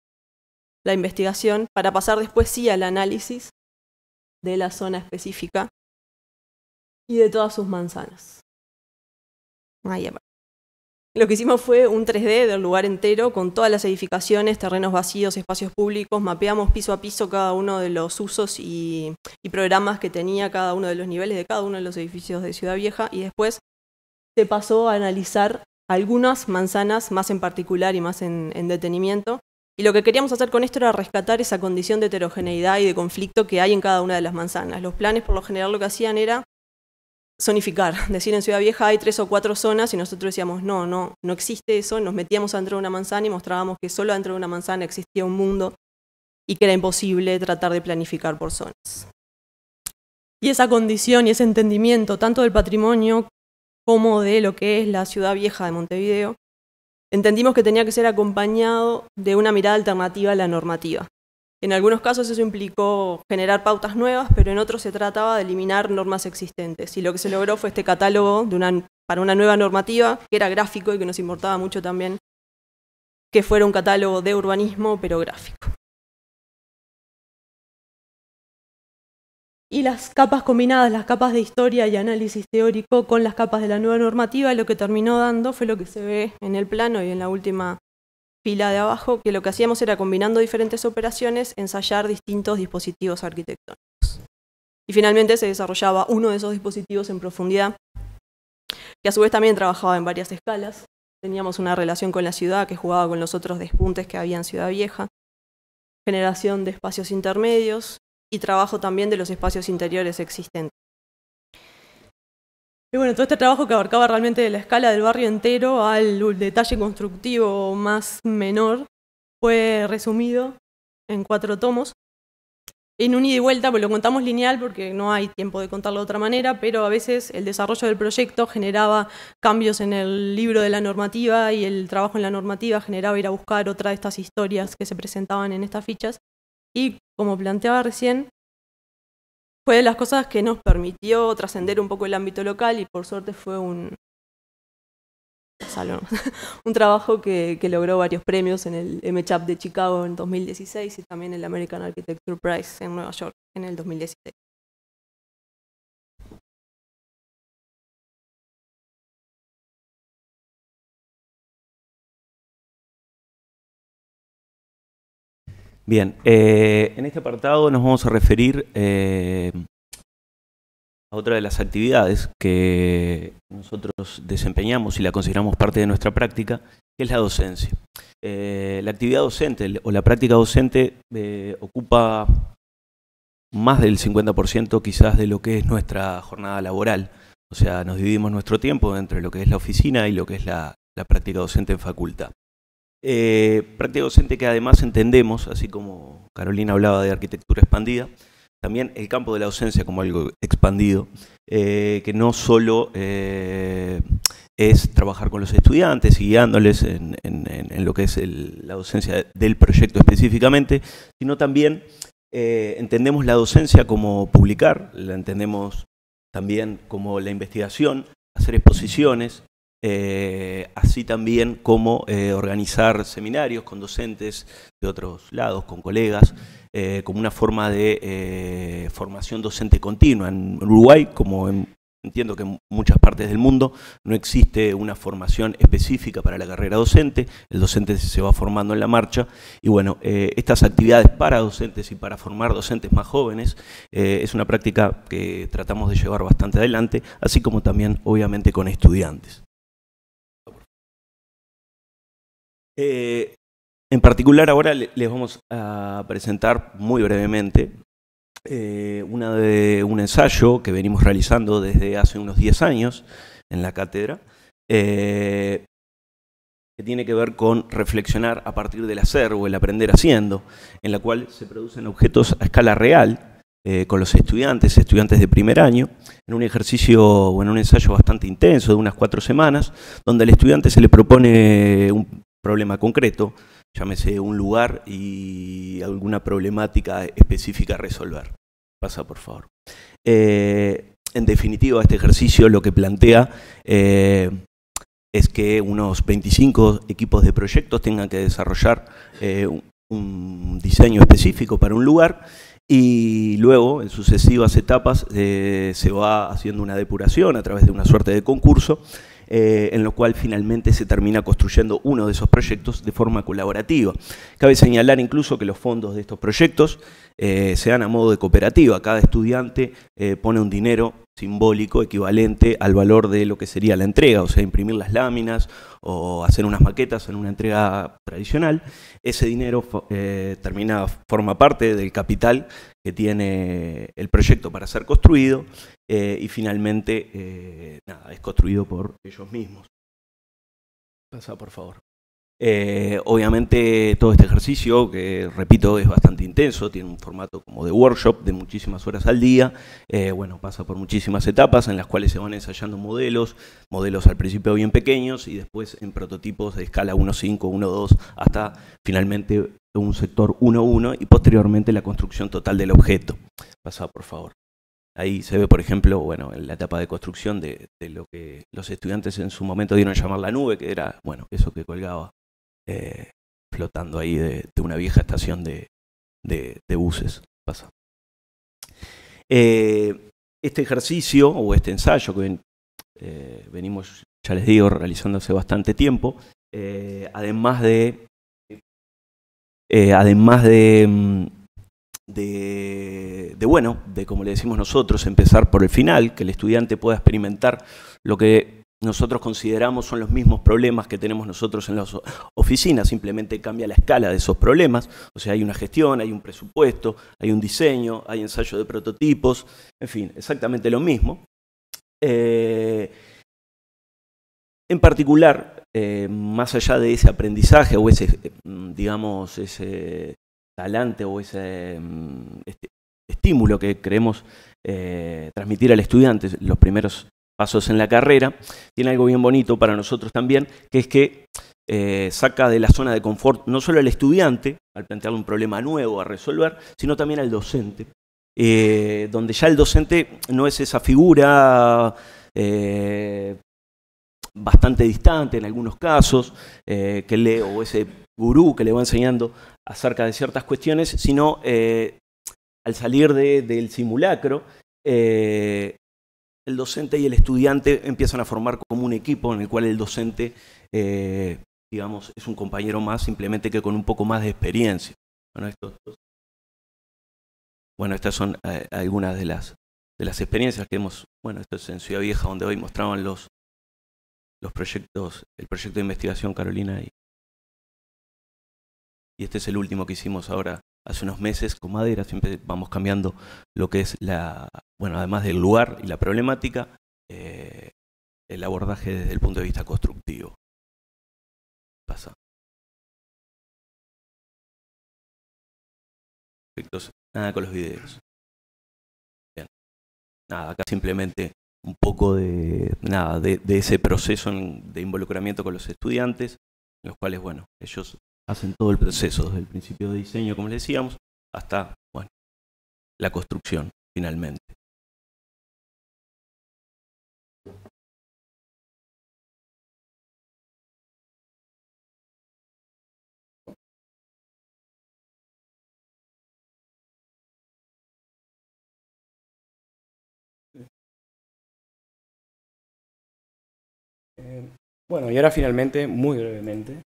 la investigación para pasar después sí al análisis de la zona específica y de todas sus manzanas. Ahí lo que hicimos fue un 3D del lugar entero con todas las edificaciones, terrenos vacíos, espacios públicos, mapeamos piso a piso cada uno de los usos y, programas que tenía cada uno de los niveles de cada uno de los edificios de Ciudad Vieja y después se pasó a analizar algunas manzanas más en particular y más en, detenimiento. Y lo que queríamos hacer con esto era rescatar esa condición de heterogeneidad y de conflicto que hay en cada una de las manzanas. Los planes por lo general lo que hacían era zonificar, decir en Ciudad Vieja hay tres o cuatro zonas y nosotros decíamos, no, no, no existe eso, nos metíamos dentro de una manzana y mostrábamos que solo dentro de una manzana existía un mundo y que era imposible tratar de planificar por zonas. Y esa condición y ese entendimiento, tanto del patrimonio como de lo que es la Ciudad Vieja de Montevideo, entendimos que tenía que ser acompañado de una mirada alternativa a la normativa. En algunos casos eso implicó generar pautas nuevas, pero en otros se trataba de eliminar normas existentes. Y lo que se logró fue este catálogo para una nueva normativa, que era gráfico y que nos importaba mucho también que fuera un catálogo de urbanismo, pero gráfico. Y las capas combinadas, las capas de historia y análisis teórico con las capas de la nueva normativa, lo que terminó dando fue lo que se ve en el plano y en la última Pila de abajo, que lo que hacíamos era combinando diferentes operaciones, ensayar distintos dispositivos arquitectónicos. Y finalmente se desarrollaba uno de esos dispositivos en profundidad, que a su vez también trabajaba en varias escalas. Teníamos una relación con la ciudad que jugaba con los otros despuntes que había en Ciudad Vieja, generación de espacios intermedios y trabajo también de los espacios interiores existentes. Y bueno, todo este trabajo que abarcaba realmente de la escala del barrio entero al detalle constructivo más menor fue resumido en cuatro tomos. En un ida y vuelta, pues lo contamos lineal porque no hay tiempo de contarlo de otra manera, pero a veces el desarrollo del proyecto generaba cambios en el libro de la normativa y el trabajo en la normativa generaba ir a buscar otra de estas historias que se presentaban en estas fichas. Y como planteaba recién, fue de las cosas que nos permitió trascender un poco el ámbito local y por suerte fue un, un trabajo que, logró varios premios en el MCHAP de Chicago en 2016 y también el American Architecture Prize en Nueva York en el 2016.
Bien, eh, en este apartado nos vamos a referir eh, a otra de las
actividades que nosotros desempeñamos y la consideramos parte de nuestra práctica, que es la docencia. Eh, la actividad docente o la práctica docente ocupa más del 50% quizás de lo que es nuestra jornada laboral. O sea, nos dividimos nuestro tiempo entre lo que es la oficina y lo que es la práctica docente en facultad. Eh, práctica docente que además entendemos, así como Carolina hablaba de arquitectura expandida, también el campo de la docencia como algo expandido, eh, que no solo eh, es trabajar con los estudiantes y guiándoles en, lo que es la docencia del proyecto específicamente, sino también entendemos la docencia como publicar, la entendemos también como la investigación, hacer exposiciones, eh, así también como eh, organizar seminarios con docentes de otros lados, con colegas, eh, como una forma de formación docente continua. En Uruguay, como entiendo que en muchas partes del mundo, no existe una formación específica para la carrera docente, el docente se va formando en la marcha, y bueno, estas actividades para docentes y para formar docentes más jóvenes es una práctica que tratamos de llevar bastante adelante, así como también, obviamente, con estudiantes. Eh, en particular ahora les vamos a presentar muy brevemente eh, de, un ensayo que venimos realizando desde hace unos 10 años en la cátedra, eh, que tiene que ver con reflexionar a partir del hacer o el aprender haciendo, en la cual se producen objetos a escala real con los estudiantes, estudiantes de primer año, en un ejercicio o en un ensayo bastante intenso de unas cuatro semanas, donde al estudiante se le propone un, problema concreto, llámese un lugar y alguna problemática específica a resolver. Pasa, por favor. Eh, en definitiva, este ejercicio lo que plantea eh, es que unos 25 equipos de proyectos tengan que desarrollar eh, un diseño específico para un lugar y luego en sucesivas etapas se va haciendo una depuración a través de una suerte de concurso eh, en lo cual finalmente se termina construyendo uno de esos proyectos de forma colaborativa. Cabe señalar incluso que los fondos de estos proyectos eh, se dan a modo de cooperativa. Cada estudiante eh, pone un dinero simbólico equivalente al valor de lo que sería la entrega, o sea, imprimir las láminas o hacer unas maquetas en una entrega tradicional. Ese dinero eh, termina, forma parte del capital que tiene el proyecto para ser construido y finalmente es construido por ellos mismos. Pasa, por favor. Eh, obviamente todo este ejercicio, que repito, es bastante intenso, tiene un formato como de workshop de muchísimas horas al día, eh, bueno, pasa por muchísimas etapas en las cuales se van ensayando modelos, modelos al principio bien pequeños y después en prototipos de escala 1.5, 1.2, hasta finalmente un sector 1.1 y posteriormente la construcción total del objeto. Pasa, por favor. Ahí se ve, por ejemplo, bueno, en la etapa de construcción de, de, lo que los estudiantes en su momento dieron a llamar la nube, que era, bueno, eso que colgaba eh, flotando ahí de, una vieja estación de, buses. Eh, este ejercicio o este ensayo que eh, venimos, ya les digo, realizando hace bastante tiempo, además de. además mm, de, bueno, de como le decimos nosotros, empezar por el final, que el estudiante pueda experimentar lo que nosotros consideramos son los mismos problemas que tenemos nosotros en las oficinas, simplemente cambia la escala de esos problemas, o sea, hay una gestión, hay un presupuesto, hay un diseño, hay ensayo de prototipos, en fin, exactamente lo mismo. Eh, en particular, eh, más allá de ese aprendizaje o ese, eh, digamos, ese talante o ese mm, este, estímulo que queremos transmitir al estudiante los primeros pasos en la carrera, tiene algo bien bonito para nosotros también, que es que eh, saca de la zona de confort no solo al estudiante, al plantearle un problema nuevo a resolver, sino también al docente, eh, donde ya el docente no es esa figura eh, bastante distante en algunos casos, que le o ese gurú que le va enseñando acerca de ciertas cuestiones, sino al salir del simulacro, el docente y el estudiante empiezan a formar como un equipo en el cual el docente, eh, digamos, es un compañero más simplemente que con un poco más de experiencia. Bueno, estas son eh, algunas de las, de las experiencias que hemos, bueno, esto es en Ciudad Vieja donde hoy mostraban los, los proyectos, el proyecto de investigación Carolina y, y este es el último que hicimos ahora hace unos meses con Madera, siempre vamos cambiando lo que es la, bueno, además del lugar y la problemática,
eh, el abordaje desde el punto de vista constructivo. Pasa. Nada con los videos. Bien. Nada, acá simplemente
un poco de, nada, de, de ese proceso de involucramiento con los estudiantes,
los cuales, bueno, ellos hacen todo el proceso, desde el principio de diseño, como les decíamos, hasta bueno, la construcción, finalmente. Eh, bueno, y ahora finalmente, muy brevemente,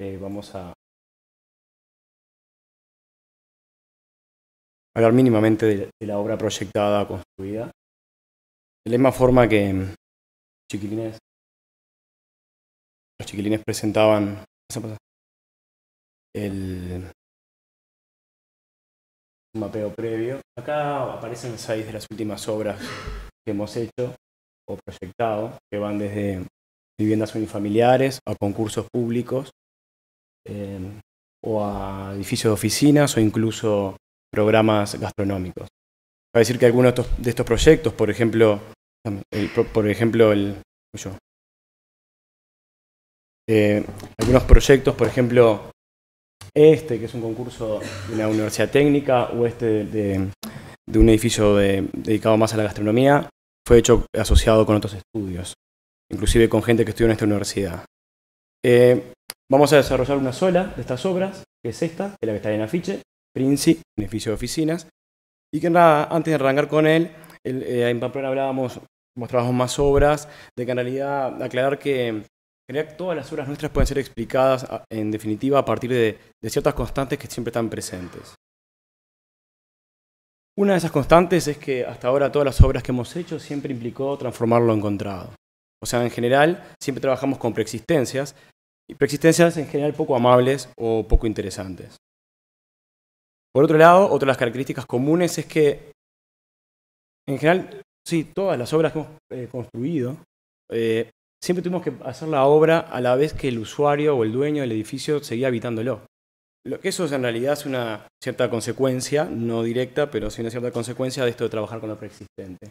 eh, vamos a hablar mínimamente de, la obra proyectada, construida. De la misma forma que mm, los chiquilines presentaban el mapeo previo. Acá aparecen seis de las últimas obras que hemos hecho
o proyectado, que van desde viviendas unifamiliares a concursos públicos Em, o a edificios de oficinas o incluso programas gastronómicos. para decir que algunos de estos, proyectos, por ejemplo, por ejemplo, el, eh, algunos proyectos, por ejemplo, este, que es un concurso de una universidad técnica, o este de, un edificio dedicado más a la gastronomía, fue hecho asociado con otros estudios, inclusive con gente que estudió en esta universidad. Eh, vamos a desarrollar una sola de estas obras, que es esta, que es la que está en afiche, Princi, Beneficio de Oficinas, y que antes de arrancar con él, eh, en Pamplona hablábamos, mostrábamos más obras, de que en realidad aclarar que todas las obras nuestras pueden ser explicadas en definitiva a partir de ciertas constantes que siempre están presentes. Una de esas constantes es que hasta ahora todas las obras que hemos hecho siempre implicó transformar lo encontrado. O sea, en general, siempre trabajamos con preexistencias, y preexistencias en general poco amables o poco interesantes. Por otro lado, otra de las características comunes es que, en general, sí, todas las obras que hemos eh, construido, eh, siempre tuvimos que hacer la obra a la vez que el usuario o el dueño del edificio seguía habitándolo. Lo que eso en realidad es una cierta consecuencia, no directa, pero sí una cierta consecuencia de esto de trabajar con lo preexistente.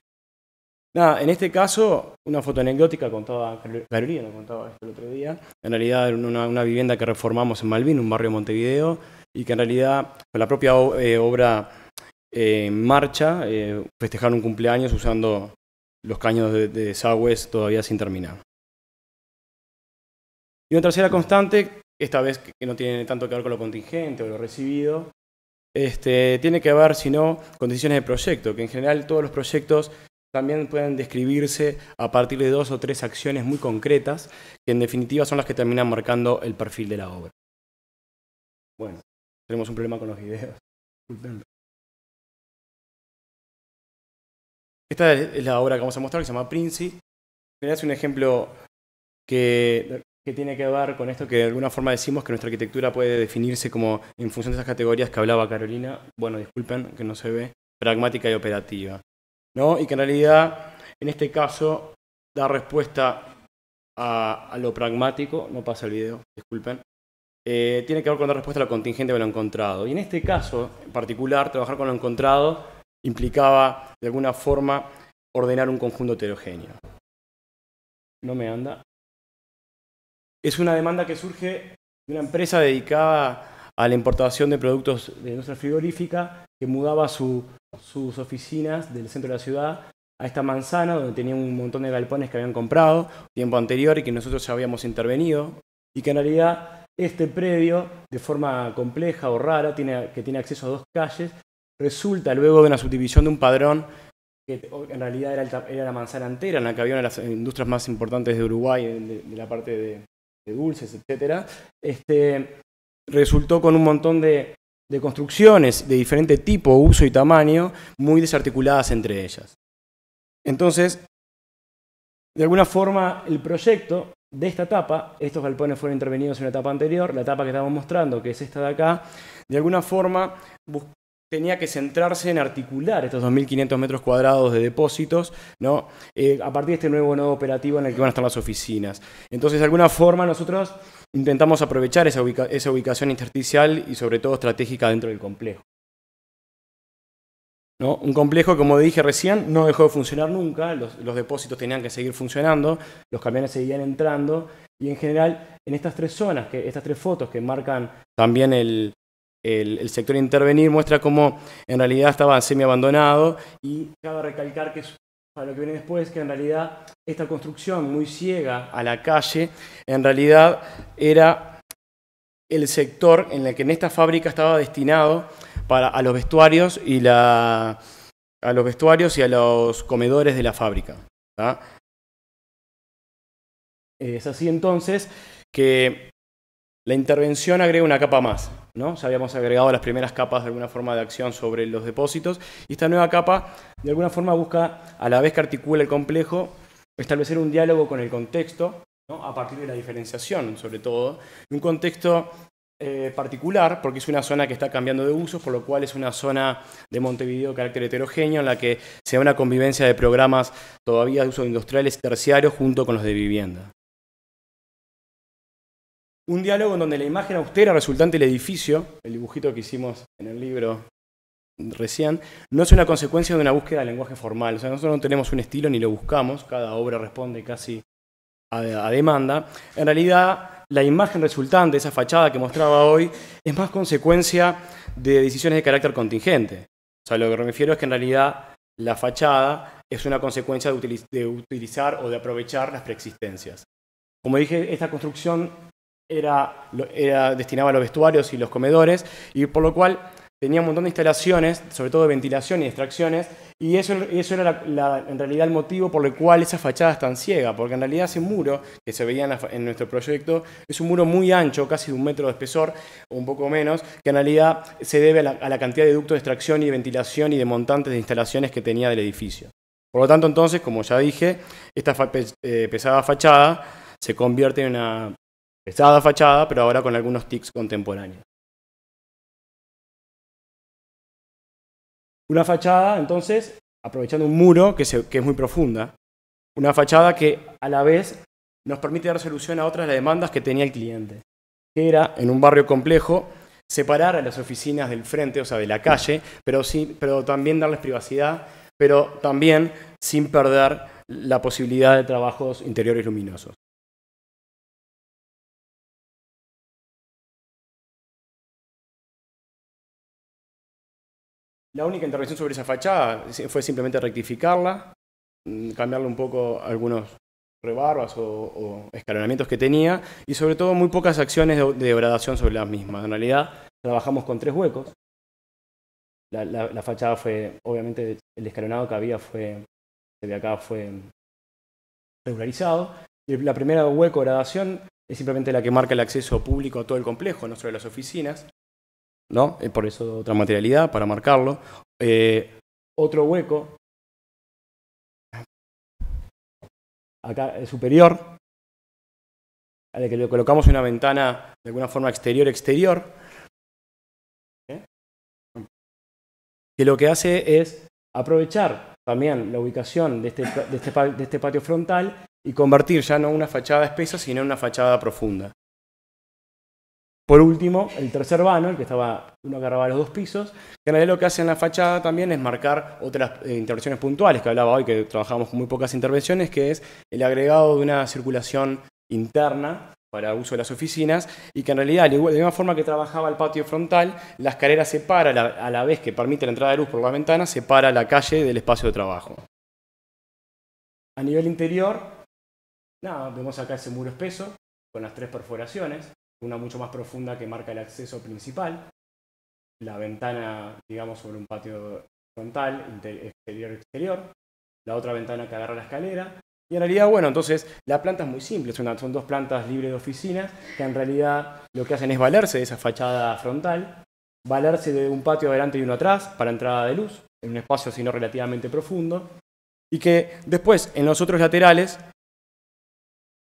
Nada, en este caso, una foto anecdótica contaba Carolina, contaba esto el otro día. En realidad era una, vivienda que reformamos en Malvin, un barrio de Montevideo, y que en realidad con la propia eh, obra en marcha eh, festejaron un cumpleaños usando los caños de, de desagües todavía sin terminar. Y una tercera constante, esta vez que no tiene tanto que ver con lo contingente o lo recibido, este, tiene que ver, si no, con decisiones de proyecto, que en general todos los proyectos también pueden describirse a partir de dos o tres acciones muy concretas, que en definitiva son las que terminan marcando
el perfil de la obra. Bueno, tenemos un problema con los videos. Esta es la obra que vamos a mostrar, que se llama Princi. hace un ejemplo que, que tiene que ver con esto que
de alguna forma decimos que nuestra arquitectura puede definirse como, en función de esas categorías que hablaba Carolina, bueno, disculpen que no se ve, pragmática y operativa. ¿no? Y que en realidad, en este caso, da respuesta a, lo pragmático, no pasa el video, disculpen, eh, tiene que ver con dar respuesta a la contingente de lo encontrado. Y en este caso en particular, trabajar con lo encontrado implicaba, de alguna forma, ordenar un conjunto heterogéneo. No me anda. Es una demanda que surge de una empresa dedicada a la importación de productos de nuestra frigorífica que mudaba su, sus oficinas del centro de la ciudad a esta manzana donde tenían un montón de galpones que habían comprado tiempo anterior y que nosotros ya habíamos intervenido y que en realidad este predio, de forma compleja o rara, que tiene acceso a dos calles, resulta luego de una subdivisión de un padrón que en realidad era, la manzana entera en la que había una de las industrias más importantes de Uruguay, de, la parte de, dulces, etc., este, resultó con un montón de de construcciones de diferente tipo, uso y tamaño, muy desarticuladas entre ellas. Entonces, de alguna forma, el proyecto de esta etapa, estos galpones fueron intervenidos en una etapa anterior, la etapa que estamos mostrando, que es esta de acá, de alguna forma tenía que centrarse en articular estos 2.500 metros cuadrados de depósitos, ¿no? Eh, a partir de este nuevo nuevo operativo en el que van a estar las oficinas. Entonces, de alguna forma, nosotros intentamos aprovechar esa, ubicación intersticial y sobre todo estratégica dentro del complejo. Un complejo, como dije recién, no dejó de funcionar nunca, los, los, depósitos tenían que seguir funcionando, los camiones seguían entrando y en general en estas tres zonas, que, estas tres fotos que marcan también el, el, sector intervenir muestra cómo en realidad estaba semi-abandonado y cabe recalcar que para lo que viene después, que en realidad esta construcción muy ciega a la calle, en realidad era el sector en el que en esta fábrica estaba destinado para, a los vestuarios y a los vestuarios y a los comedores de la fábrica. Es así entonces que la intervención agrega una capa más, ¿no? Ya habíamos agregado las primeras capas de alguna forma de acción sobre los depósitos y esta nueva capa de alguna forma busca, a la vez que articula el complejo, establecer un diálogo con el contexto, a partir de la diferenciación sobre todo, un contexto eh, particular porque es una zona que está cambiando de uso, por lo cual es una zona de Montevideo de carácter heterogéneo en la que se da una convivencia de programas todavía de uso industriales terciarios junto con los de vivienda. Un diálogo en donde la imagen austera resultante del edificio, el dibujito que hicimos en el libro recién, no es una consecuencia de una búsqueda de lenguaje formal. O sea, nosotros no tenemos un estilo ni lo buscamos, cada obra responde casi a, demanda. En realidad, la imagen resultante, esa fachada que mostraba hoy, es más consecuencia de decisiones de carácter contingente. O sea, lo que me refiero es que en realidad la fachada es una consecuencia de utilizar o de aprovechar las preexistencias. Como dije, esta construcción era, era destinaba a los vestuarios y los comedores, y por lo cual tenía un montón de instalaciones, sobre todo de ventilación y extracciones, y eso, eso era en realidad el motivo por el cual esa fachada es tan ciega, porque en realidad ese muro que se veía en, nuestro proyecto es un muro muy ancho, casi de un metro de espesor, o un poco menos, que en realidad se debe a la, cantidad de ductos de extracción y de ventilación y de montantes de instalaciones que tenía del edificio. Por lo tanto, entonces, como ya dije, esta eh, pesada fachada se convierte en una la fachada,
pero ahora con algunos tics contemporáneos. Una fachada, entonces, aprovechando un muro que, es muy profunda,
una fachada que a la vez nos permite dar solución a otras de las demandas que tenía el cliente, que era, en un barrio complejo, separar a las oficinas del frente, o sea, de la calle, pero, pero también darles privacidad, pero también sin perder la
posibilidad de trabajos interiores luminosos. La única intervención sobre esa fachada fue simplemente rectificarla, mm, cambiarle un poco
algunos rebarbas o, escalonamientos que tenía y sobre todo muy pocas acciones de, degradación sobre las mismas. En realidad trabajamos con tres huecos. La, fachada fue, obviamente, el escalonado que había fue, se acá, fue regularizado. Y la primera hueco de gradación es simplemente la que marca el acceso público a todo el complejo, no solo las oficinas. Eh, por eso otra materialidad, para marcarlo.
Eh, otro hueco, acá eh, superior, al que le colocamos una ventana de alguna forma exterior-exterior, que
lo que hace es aprovechar también la ubicación de este, este de este patio frontal y convertir ya no una fachada espesa, sino una fachada profunda. Por último, el tercer vano, el que estaba uno que agarraba los dos pisos, que en realidad lo que hace en la fachada también es marcar otras eh, intervenciones puntuales que hablaba hoy, que trabajamos con muy pocas intervenciones, que es el agregado de una circulación interna para uso de las oficinas y que en realidad, de la misma forma que trabajaba el patio frontal, la escalera separa, a la vez que permite la entrada de luz por la ventana, separa la calle del espacio de trabajo. A nivel interior, nada, vemos acá ese muro espeso con las tres perforaciones una mucho más profunda que marca el acceso principal, la ventana, digamos, sobre un patio frontal, exterior-exterior, la otra ventana que agarra la escalera. Y en realidad, bueno, entonces la planta es muy simple, son, dos plantas libres de oficinas que en realidad lo que hacen es valerse de esa fachada frontal, valerse de un patio adelante y uno atrás para entrada de luz, en un espacio sino relativamente profundo, y que después en los otros laterales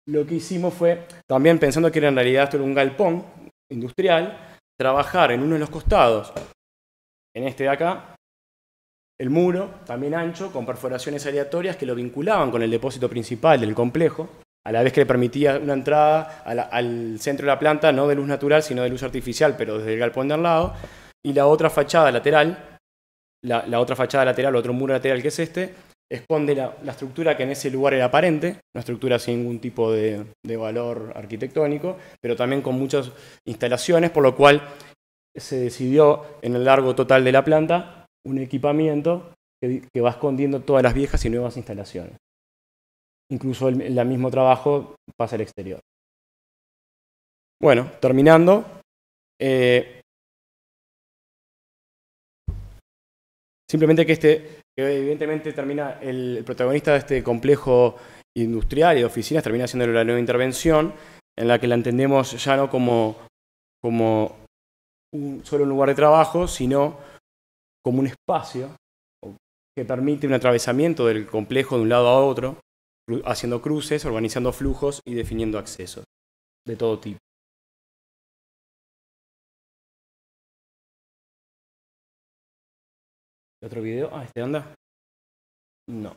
lo que hicimos fue, también pensando que era en realidad esto era un galpón industrial, trabajar en uno de los costados, en este de acá, el muro, también ancho, con perforaciones aleatorias que lo vinculaban con el depósito principal del complejo, a la vez que le permitía una entrada al centro de la planta, no de luz natural, sino de luz artificial, pero desde el galpón de al lado, y la otra fachada lateral, la otra fachada lateral, otro muro lateral que es este, esconde la, estructura que en ese lugar era aparente, una estructura sin ningún tipo de, valor arquitectónico, pero también con muchas instalaciones, por lo cual se decidió en el largo total de la planta un equipamiento que, va escondiendo todas las viejas y nuevas instalaciones.
Incluso el, mismo trabajo pasa al exterior. Bueno, terminando, eh,
simplemente que este, que evidentemente termina el protagonista de este complejo industrial y de oficinas termina haciendo la nueva intervención en la que la entendemos ya no como, como un, solo un lugar de trabajo, sino como un espacio que permite un atravesamiento del complejo de un lado a otro,
haciendo cruces, organizando flujos y definiendo accesos de todo tipo. otro video? Ah, ¿este onda. No.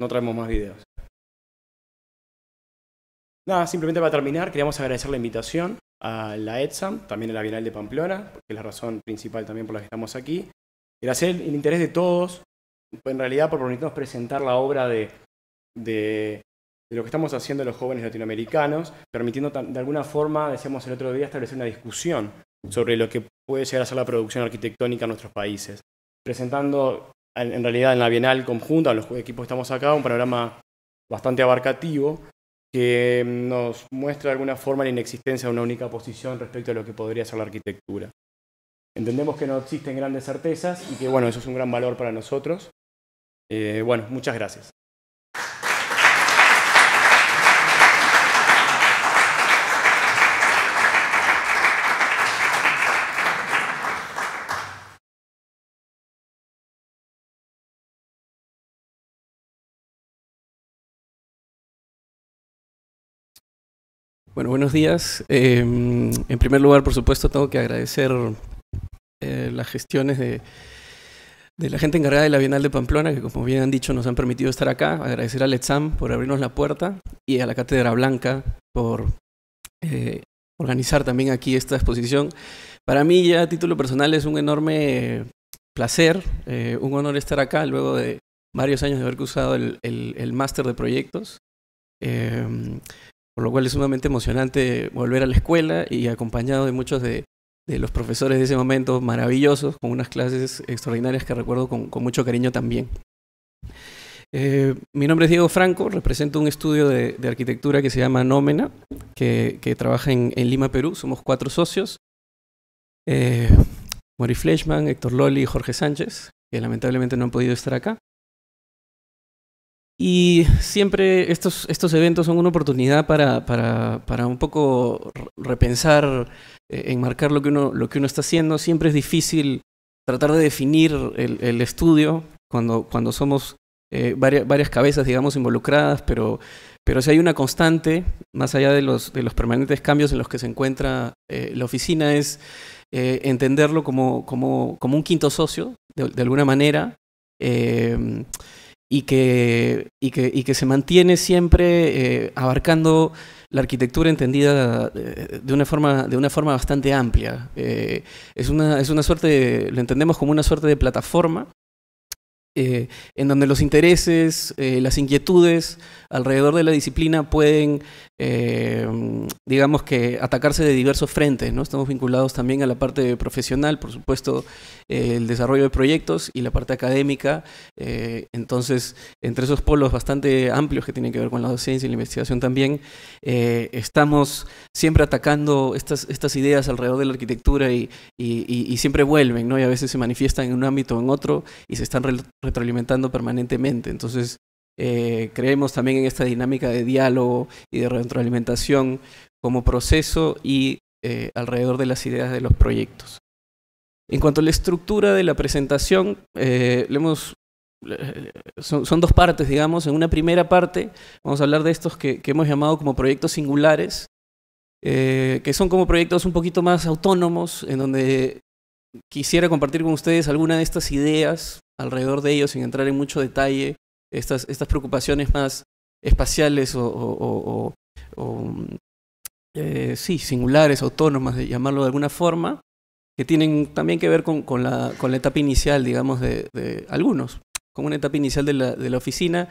No traemos más videos. Nada, simplemente para terminar, queríamos agradecer la invitación
a la ETSAM, también a la Bienal de Pamplona, que es la razón principal también por la que estamos aquí. Gracias, el interés de todos, en realidad por permitirnos presentar la obra de, de, lo que estamos haciendo los jóvenes latinoamericanos, permitiendo de alguna forma, decíamos el otro día, establecer una discusión sobre lo que puede llegar a ser la producción arquitectónica en nuestros países presentando en realidad en la Bienal conjunta, los equipos que estamos acá, un programa bastante abarcativo que mm, nos muestra de alguna forma la inexistencia de una única posición respecto a lo que podría ser la arquitectura. Entendemos que no existen grandes certezas y que bueno, eso es un gran valor para nosotros. Eh, bueno, muchas gracias.
Bueno, buenos días. Em, en primer lugar, por supuesto, tengo que agradecer eh, las gestiones de,
la gente encargada de la Bienal de Pamplona, que como bien han dicho nos han permitido estar acá. Agradecer al ETSAM por abrirnos la puerta y a la Cátedra Blanca por eh, organizar también aquí esta exposición. Para mí ya a título personal es un enorme placer, eh, un honor estar acá luego de varios años de haber cursado el, el, máster de proyectos. Em, por lo cual es sumamente emocionante volver a la escuela y acompañado de muchos de, los profesores de ese momento maravillosos, con unas clases extraordinarias que recuerdo con, mucho cariño también. Eh, mi nombre es Diego Franco, represento un estudio de, arquitectura que se llama Nómena, que, trabaja en, Lima, Perú. Somos cuatro socios. Eh, Mori Fleischmann, Héctor Loli y Jorge Sánchez, que lamentablemente no han podido estar acá. Y siempre estos, estos eventos son una oportunidad para, un poco repensar, eh, enmarcar lo que, uno, lo que uno está haciendo. Siempre es difícil tratar de definir el, estudio cuando, cuando somos eh, varias, cabezas, digamos, involucradas, pero, pero si hay una constante, más allá de los, de los permanentes cambios en los que se encuentra eh, la oficina, es entenderlo como, un quinto socio, de alguna manera y que, y que, y que se mantiene siempre eh, abarcando la arquitectura entendida eh, de una forma, de una forma bastante amplia. Eh, es, una, suerte, lo entendemos como una suerte de plataforma eh, en donde los intereses, eh, las inquietudes alrededor de la disciplina pueden, eh, digamos que, atacarse de diversos frentes. ¿no? Estamos vinculados también a la parte profesional, por supuesto, el desarrollo de proyectos y la parte académica. entonces, entre esos polos bastante amplios que tienen que ver con la docencia y la investigación también, estamos siempre atacando estas, ideas alrededor de la arquitectura y, siempre vuelven, ¿no? y a veces se manifiestan en un ámbito o en otro y se están retroalimentando permanentemente. Entonces, eh, creemos también en esta dinámica de diálogo y de retroalimentación como proceso y eh, alrededor de las ideas de los proyectos. En cuanto a la estructura de la presentación, eh, le hemos, son, dos partes, digamos. En una primera parte vamos a hablar de estos que, que hemos llamado como proyectos singulares, que son como proyectos un poquito más autónomos, en donde quisiera compartir con ustedes alguna de estas ideas alrededor de ellos, sin entrar en mucho detalle, estas, estas preocupaciones más espaciales o, mm, eh, sí, singulares, autónomas, de llamarlo de alguna forma, que tienen también que ver con, la, con la, etapa inicial, digamos, de, algunos, como una etapa inicial de la, oficina,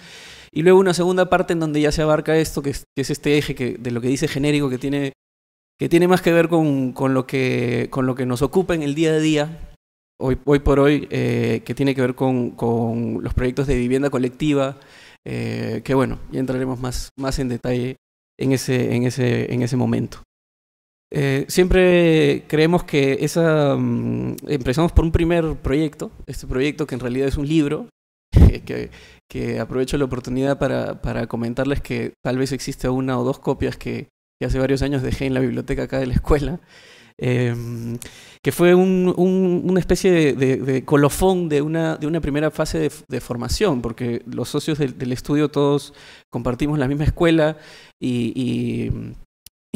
y luego una segunda parte en donde ya se abarca esto, que es, que es este eje que, de lo que dice genérico que tiene que tiene más que ver con, lo, que, con lo que nos ocupa en el día a día, hoy, hoy por hoy, eh, que tiene que ver con, los proyectos de vivienda colectiva, eh, que bueno, ya entraremos más, más en detalle en ese, en en ese momento. Eh, siempre creemos que esa... Mm, empezamos por un primer proyecto, este proyecto que en realidad es un libro, que, aprovecho la oportunidad para, para comentarles que tal vez existe una o dos copias que, que hace varios años dejé en la biblioteca acá de la escuela, em, que fue una especie de, colofón de una, de una, primera fase de, formación, porque los socios del, estudio todos compartimos la misma escuela y,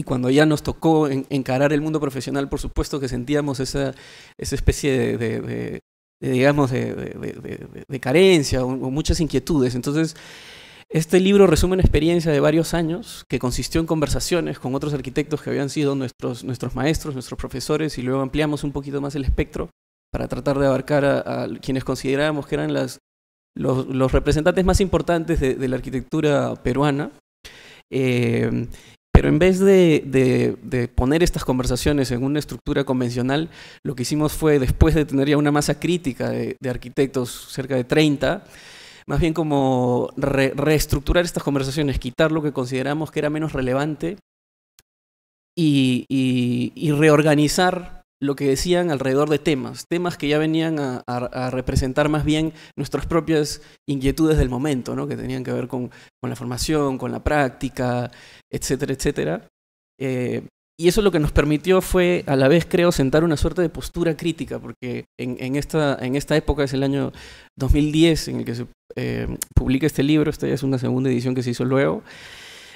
cuando ya nos tocó encarar el mundo profesional, por supuesto que sentíamos esa, especie de, carencia o, muchas inquietudes. Entonces, este libro resume una experiencia de varios años que consistió en conversaciones con otros arquitectos que habían sido nuestros, nuestros maestros, nuestros profesores, y luego ampliamos un poquito más el espectro para tratar de abarcar a, quienes considerábamos que eran los, representantes más importantes de, la arquitectura peruana. Eh, pero en vez de, poner estas conversaciones en una estructura convencional, lo que hicimos fue, después de tener ya una masa crítica de, de arquitectos, cerca de 30, más bien como reestructurar estas conversaciones, quitar lo que consideramos que era menos relevante y, reorganizar lo que decían alrededor de temas, temas que ya venían a, representar más bien nuestras propias inquietudes del momento, que tenían que ver con, la formación, con la práctica, etcétera, etcétera. Eh, y eso lo que nos permitió fue, a la vez, creo, sentar una suerte de postura crítica, porque en, esta, en esta época es el año 2010 en el que se eh, publica este libro, esta es una segunda edición que se hizo luego.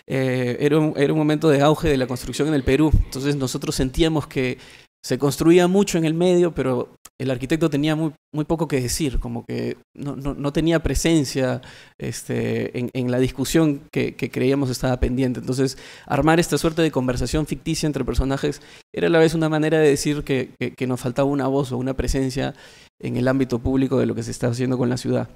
Eh, era, era un momento de auge de la construcción en el Perú, entonces nosotros sentíamos que se construía mucho en el medio, pero el arquitecto tenía muy, poco que decir, como que no, tenía presencia este, en, la discusión que, creíamos estaba pendiente. Entonces, armar esta suerte de conversación ficticia entre personajes era a la vez una manera de decir que, que nos faltaba una voz o una presencia en el ámbito público de lo que se está haciendo con la ciudad.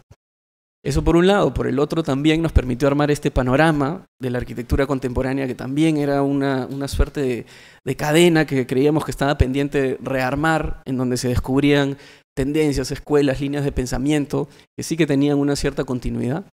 Eso por un lado, por el otro también nos permitió armar este panorama de la arquitectura contemporánea que también era una, suerte de, de, cadena que creíamos que estaba pendiente de rearmar, en donde se descubrían tendencias, escuelas, líneas de pensamiento que sí que tenían una cierta continuidad.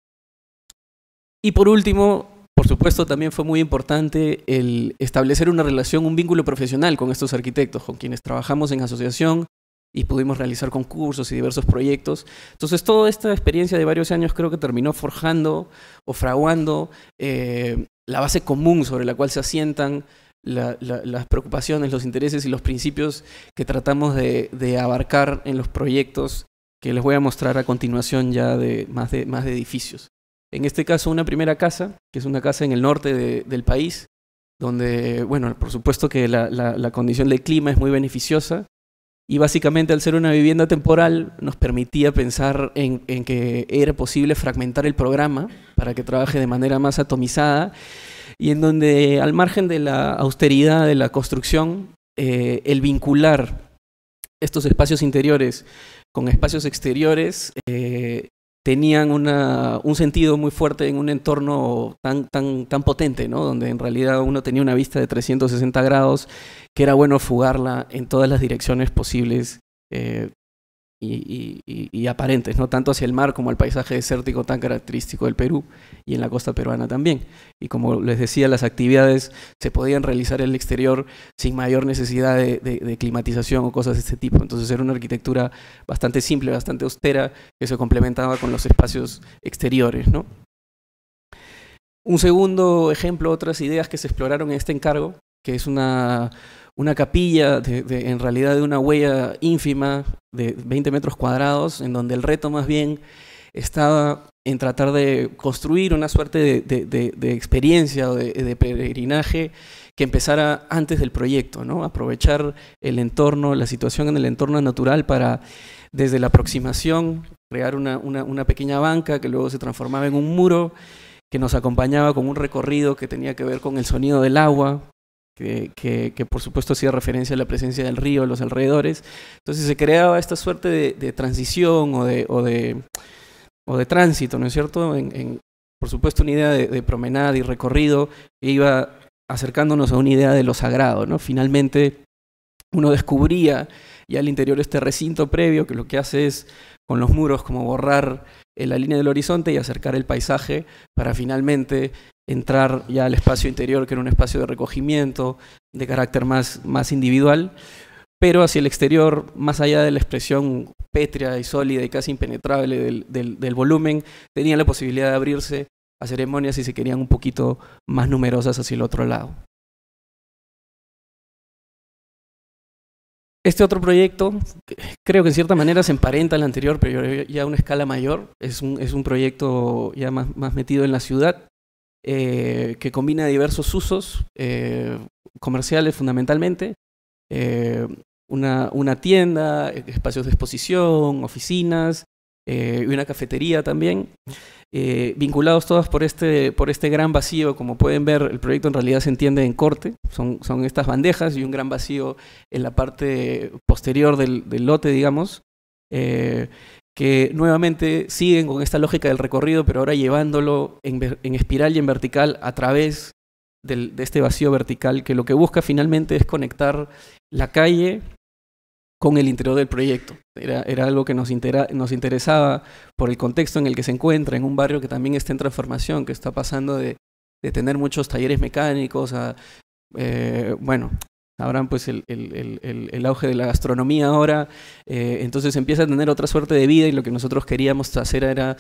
Y por último, por supuesto, también fue muy importante el establecer una relación, un vínculo profesional con estos arquitectos, con quienes trabajamos en asociación, y pudimos realizar concursos y diversos proyectos. Entonces, toda esta experiencia de varios años creo que terminó forjando o fraguando eh, la base común sobre la cual se asientan las preocupaciones, los intereses y los principios que tratamos de, abarcar en los proyectos que les voy a mostrar a continuación ya de más de, más de edificios. En este caso, una primera casa, que es una casa en el norte del país, donde, bueno, por supuesto que la, la, condición de clima es muy beneficiosa y básicamente al ser una vivienda temporal nos permitía pensar en, que era posible fragmentar el programa para que trabaje de manera más atomizada y en donde al margen de la austeridad de la construcción, eh, el vincular estos espacios interiores con espacios exteriores eh, tenían un sentido muy fuerte en un entorno tan, tan, tan potente, ¿no? donde en realidad uno tenía una vista de 360 grados, que era bueno fugarla en todas las direcciones posibles, eh, y, aparentes, ¿no? tanto hacia el mar como al paisaje desértico tan característico del Perú y en la costa peruana también. Y como les decía, las actividades se podían realizar en el exterior sin mayor necesidad de, climatización o cosas de este tipo. Entonces era una arquitectura bastante simple, bastante austera, que se complementaba con los espacios exteriores. ¿no? Un segundo ejemplo, otras ideas que se exploraron en este encargo, que es una una capilla, en realidad de una huella ínfima de 20 metros cuadrados, en donde el reto más bien estaba en tratar de construir una suerte de, experiencia o de, peregrinaje que empezara antes del proyecto, ¿no? aprovechar el entorno, la situación en el entorno natural para desde la aproximación crear una, una pequeña banca que luego se transformaba en un muro que nos acompañaba con un recorrido que tenía que ver con el sonido del agua, que, por supuesto hacía referencia a la presencia del río, a los alrededores. Entonces se creaba esta suerte de, transición o de, tránsito, ¿no es cierto? En, por supuesto, una idea de, de, promenada y recorrido iba acercándonos a una idea de lo sagrado, ¿no? Finalmente uno descubría ya al interior este recinto previo que lo que hace es con los muros como borrar en la línea del horizonte y acercar el paisaje para finalmente entrar ya al espacio interior, que era un espacio de recogimiento, de carácter más, más individual, pero hacia el exterior, más allá de la expresión pétrea y sólida y casi impenetrable del, del volumen, tenía la posibilidad de abrirse a ceremonias si se
querían un poquito más numerosas hacia el otro lado. Este otro proyecto, creo que en cierta manera se emparenta al anterior,
pero ya a una escala mayor. Es un, proyecto ya más, más, metido en la ciudad, eh, que combina diversos usos eh, comerciales fundamentalmente. Eh, una, una, tienda, espacios de exposición, oficinas y una cafetería también. Eh, vinculados todos por este, por este gran vacío. Como pueden ver, el proyecto en realidad se entiende en corte, son, son estas bandejas y un gran vacío en la parte posterior del, lote, digamos, eh, que nuevamente siguen con esta lógica del recorrido, pero ahora llevándolo en, espiral y en vertical a través de este vacío vertical, que lo que busca finalmente es conectar la calle con el interior del proyecto. Era, algo que nos, nos interesaba por el contexto en el que se encuentra, en un barrio que también está en transformación, que está pasando de, de tener muchos talleres mecánicos a, eh, bueno, habrán pues el, auge de la gastronomía ahora, eh, entonces empieza a tener otra suerte de vida y lo que nosotros queríamos hacer era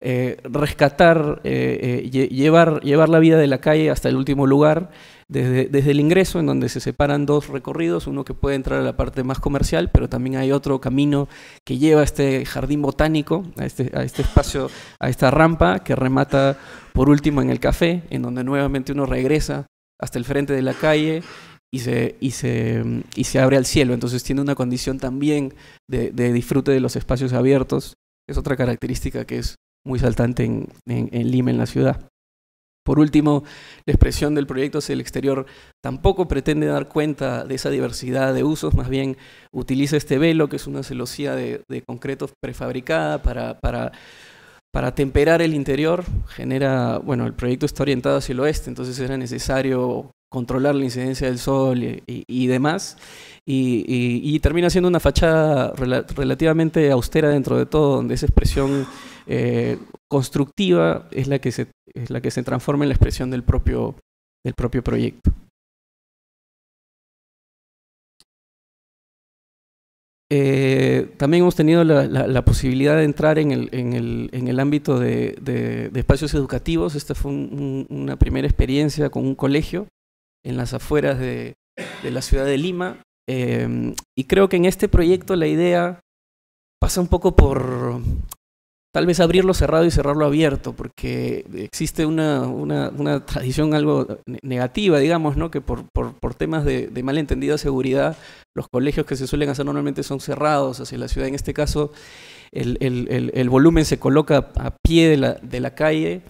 eh, rescatar, eh, eh, llevar, llevar la vida de la calle hasta el último lugar, desde, el ingreso, en donde se separan dos recorridos, uno que puede entrar a la parte más comercial, pero también hay otro camino que lleva a este jardín botánico, a este, a este espacio, a esta rampa, que remata por último en el café, en donde nuevamente uno regresa hasta el frente de la calle y se, y se, y se abre al cielo. Entonces tiene una condición también de, de disfrute de los espacios abiertos. Es otra característica que es muy saltante en, Lima, en la ciudad. Por último, la expresión del proyecto hacia el exterior tampoco pretende dar cuenta de esa diversidad de usos, más bien utiliza este velo, que es una celosía de, concreto prefabricada para, para, temperar el interior. Genera, bueno, el proyecto está orientado hacia el oeste, entonces era necesario controlar la incidencia del sol y, demás, y, termina siendo una fachada relativamente austera dentro de todo, donde esa expresión eh, constructiva es la, que se, es la que se
transforma en la expresión del propio, del propio proyecto. Eh, también hemos tenido la,
posibilidad de entrar en el, en el, en el ámbito de, espacios educativos. Esta fue una primera experiencia con un colegio en las afueras de, la ciudad de Lima. Em, y creo que en este proyecto la idea pasa un poco por tal vez abrirlo cerrado y cerrarlo abierto, porque existe una, tradición algo negativa, digamos, ¿no? que por, temas de, de, malentendida seguridad, los colegios que se suelen hacer normalmente son cerrados hacia la ciudad. En este caso, el, volumen se coloca a pie de la, de la calle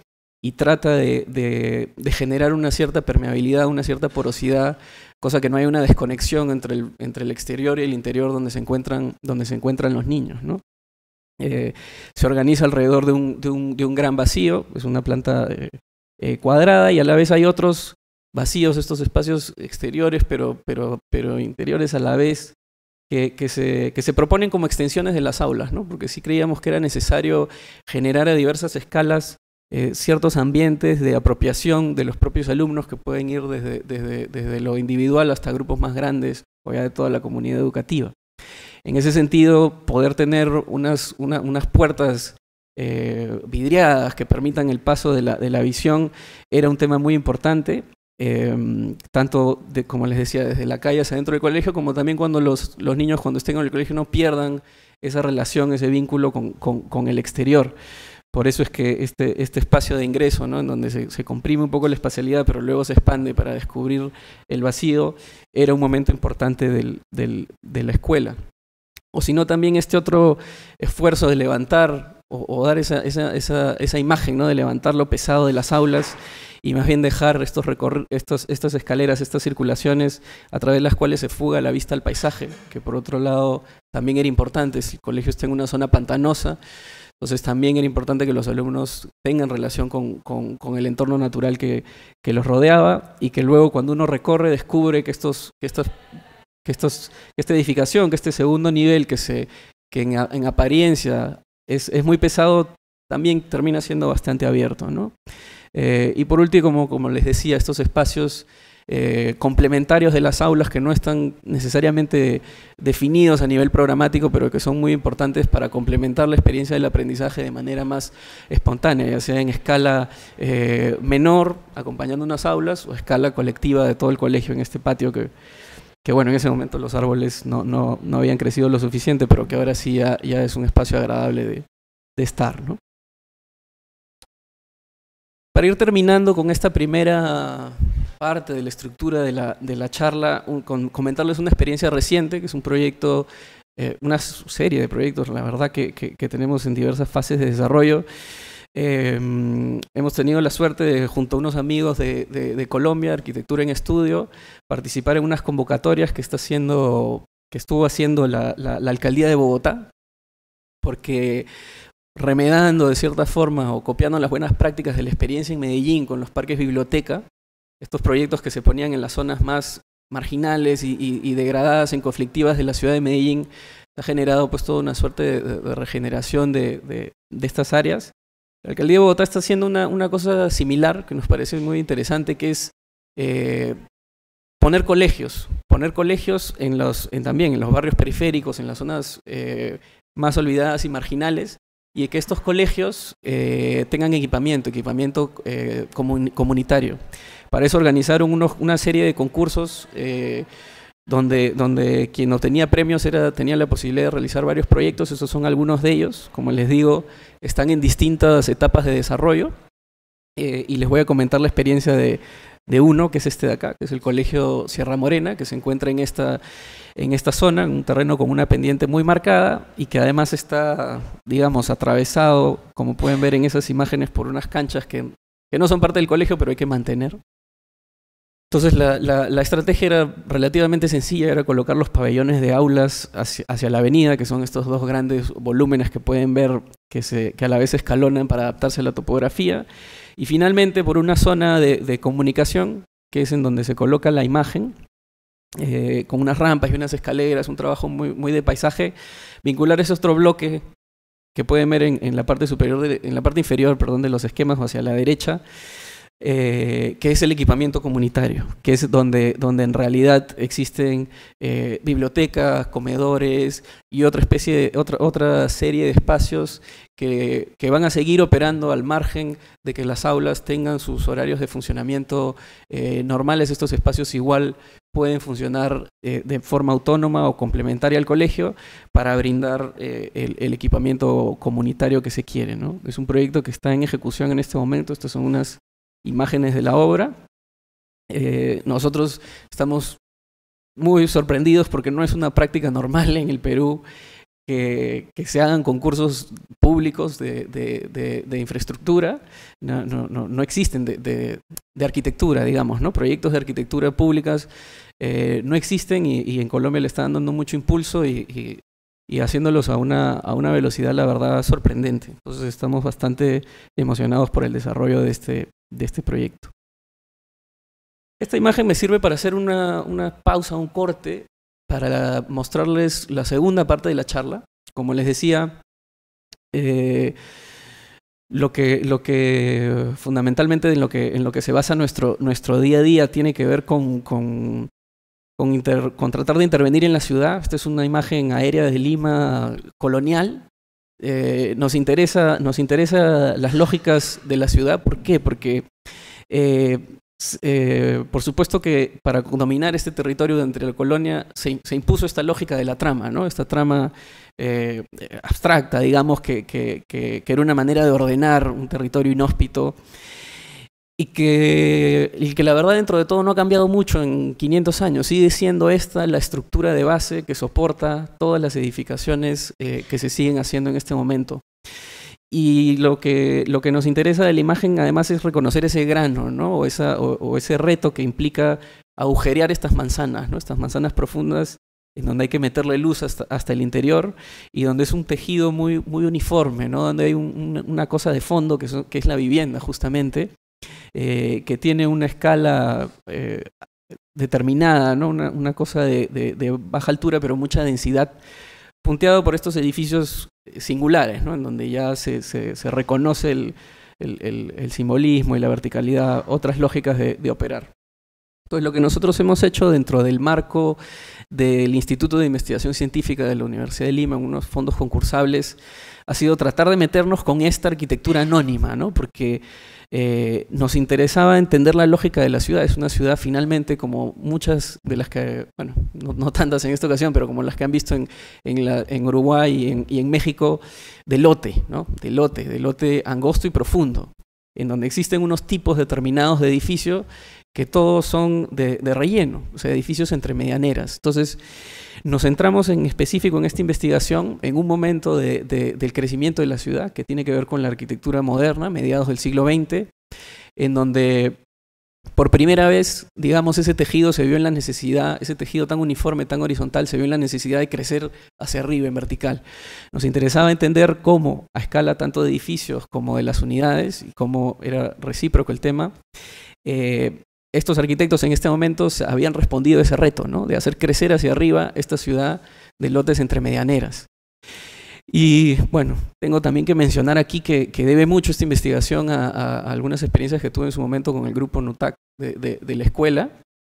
y trata de, generar una cierta permeabilidad, una cierta porosidad, cosa que no hay una desconexión entre el, entre el exterior y el interior donde se encuentran, donde se encuentran los niños. Eh, se organiza alrededor de un, gran vacío, es una planta eh, eh, cuadrada y a la vez hay otros vacíos, estos espacios exteriores, pero, pero, pero interiores a la vez, que, que, se, que, se, proponen como extensiones de las aulas, ¿no? porque sí creíamos que era necesario generar a diversas escalas eh, ciertos ambientes de apropiación de los propios alumnos que pueden ir desde, desde, lo individual hasta grupos más grandes o ya de toda la comunidad educativa. En ese sentido, poder tener unas, puertas eh, vidriadas que permitan el paso de la, visión era un tema muy importante, em, tanto de, como les decía, desde la calle hacia adentro del colegio, como también cuando los, niños cuando estén en el colegio no pierdan esa relación, ese vínculo con el exterior. Por eso es que este, este espacio de ingreso, ¿no? en donde se, comprime un poco la espacialidad, pero luego se expande para descubrir el vacío, era un momento importante de la escuela. O si no, también este otro esfuerzo de levantar o, dar esa, imagen ¿no? de levantar lo pesado de las aulas y más bien dejar estos estos, estas escaleras, estas circulaciones a través de las cuales se fuga la vista al paisaje, que por otro lado también era importante. Si el colegio está en una zona pantanosa, entonces también era importante que los alumnos tengan relación con, el entorno natural que, los rodeaba y que luego cuando uno recorre descubre que, estos, que, estos, que, esta edificación, que este segundo nivel que, se, que en, apariencia es, muy pesado, también termina siendo bastante abierto. Eh, y por último, como les decía, estos espacios eh, complementarios de las aulas que no están necesariamente definidos a nivel programático, pero que son muy importantes para complementar la experiencia del aprendizaje de manera más espontánea, ya sea en escala eh, menor, acompañando unas aulas, o escala colectiva de todo el colegio en este patio que, bueno, en ese momento los árboles no, habían crecido lo suficiente, pero que ahora sí ya, es un espacio agradable de, de estar, ¿no? Para ir terminando con esta primera parte de la estructura de la, charla, comentarles una experiencia reciente, que es un proyecto, eh, una serie de proyectos, la verdad, que, tenemos en diversas fases de desarrollo. Eh, hemos tenido la suerte de, junto a unos amigos de, de, de, Colombia, Arquitectura en Estudio, participar en unas convocatorias que, está haciendo, que estuvo haciendo la, la Alcaldía de Bogotá, porque remedando de cierta forma o copiando las buenas prácticas de la experiencia en Medellín con los parques biblioteca, estos proyectos que se ponían en las zonas más marginales y, degradadas en conflictivas de la ciudad de Medellín, ha generado pues toda una suerte de, regeneración de, estas áreas. La alcaldía de Bogotá está haciendo una, cosa similar que nos parece muy interesante, que es eh, poner colegios, poner colegios también en los barrios periféricos, en las zonas eh, más olvidadas y marginales, y que estos colegios eh, tengan equipamiento, equipamiento eh, comunitario. Para eso organizaron una serie de concursos eh, donde, donde quien tenía premios era, tenía la posibilidad de realizar varios proyectos, esos son algunos de ellos, como les digo, están en distintas etapas de desarrollo y les voy a comentar la experiencia de, de uno, que es este de acá, que es el Colegio Sierra Morena, que se encuentra en esta en esta zona, en un terreno con una pendiente muy marcada y que además está, digamos, atravesado, como pueden ver en esas imágenes, por unas canchas que, no son parte del colegio, pero hay que mantener. Entonces la, estrategia era relativamente sencilla, era colocar los pabellones de aulas hacia, la avenida, que son estos dos grandes volúmenes que pueden ver que, a la vez escalonan para adaptarse a la topografía, y finalmente por una zona de, de comunicación, que es en donde se coloca la imagen, eh, con unas rampas y unas escaleras, un trabajo muy, muy de paisaje, vincular ese otro bloque que pueden ver en, la parte superior, en la parte inferior, de los esquemas o hacia la derecha, eh, que es el equipamiento comunitario, que es donde, donde en realidad existen eh, bibliotecas, comedores y otra especie de, otra, otra serie de espacios que, van a seguir operando al margen de que las aulas tengan sus horarios de funcionamiento normales, estos espacios igual pueden funcionar eh, de forma autónoma o complementaria al colegio para brindar eh, el, equipamiento comunitario que se quiere. Es un proyecto que está en ejecución en este momento, estas son unas imágenes de la obra. Eh, nosotros estamos muy sorprendidos porque no es una práctica normal en el Perú que, se hagan concursos públicos de, infraestructura, no, existen de, arquitectura, digamos, ¿no? Proyectos de arquitectura públicas eh, no existen y, en Colombia le están dando mucho impulso y, haciéndolos a una, a una velocidad, la verdad, sorprendente. Entonces estamos bastante emocionados por el desarrollo de este, este proyecto. Esta imagen me sirve para hacer una, una pausa, un corte para mostrarles la segunda parte de la charla. Como les decía, eh, lo que, lo que fundamentalmente en lo que, en lo que se basa nuestro, nuestro día a día tiene que ver con, con, tratar de intervenir en la ciudad. Esta es una imagen aérea de Lima colonial. Eh, nos, interesa, nos interesa las lógicas de la ciudad. ¿Por qué? Porque eh, eh, por supuesto que para dominar este territorio de entre la colonia se, impuso esta lógica de la trama, ¿no? Esta trama eh, abstracta, digamos, que, era una manera de ordenar un territorio inhóspito y que, que la verdad dentro de todo no ha cambiado mucho en 500 años. Sigue siendo esta la estructura de base que soporta todas las edificaciones eh, que se siguen haciendo en este momento. Y lo que, lo que nos interesa de la imagen además es reconocer ese grano, ¿no? O, ese reto que implica agujerear estas manzanas, ¿no? Estas manzanas profundas en donde hay que meterle luz hasta, hasta, el interior y donde es un tejido muy, muy uniforme, ¿no? donde hay una cosa de fondo que, que es la vivienda justamente, eh, que tiene una escala eh, determinada, ¿no? una, cosa de, baja altura pero mucha densidad punteado por estos edificios singulares, ¿no? en donde ya se, reconoce el, simbolismo y la verticalidad, otras lógicas de operar. Entonces, pues lo que nosotros hemos hecho dentro del marco del Instituto de Investigación Científica de la Universidad de Lima, en unos fondos concursables, ha sido tratar de meternos con esta arquitectura anónima, porque eh, nos interesaba entender la lógica de la ciudad. Es una ciudad finalmente como muchas de las que, bueno, no, tantas en esta ocasión, pero como las que han visto en, Uruguay y en, México, de lote, de lote, de lote angosto y profundo en donde existen unos tipos determinados de edificio que todos son de, relleno, o sea, edificios entre medianeras. Entonces, nos centramos en específico en esta investigación en un momento del crecimiento de la ciudad que tiene que ver con la arquitectura moderna, mediados del siglo XX, en donde por primera vez, digamos, ese tejido se vio en la necesidad, ese tejido tan uniforme, tan horizontal, se vio en la necesidad de crecer hacia arriba, en vertical. Nos interesaba entender cómo, a escala tanto de edificios como de las unidades, y cómo era recíproco el tema, eh, estos arquitectos en este momento habían respondido a ese reto, ¿no? De hacer crecer hacia arriba esta ciudad de lotes entre medianeras. Y bueno, tengo también que mencionar aquí que, debe mucho esta investigación a, algunas experiencias que tuve en su momento con el grupo NUTAC de la escuela,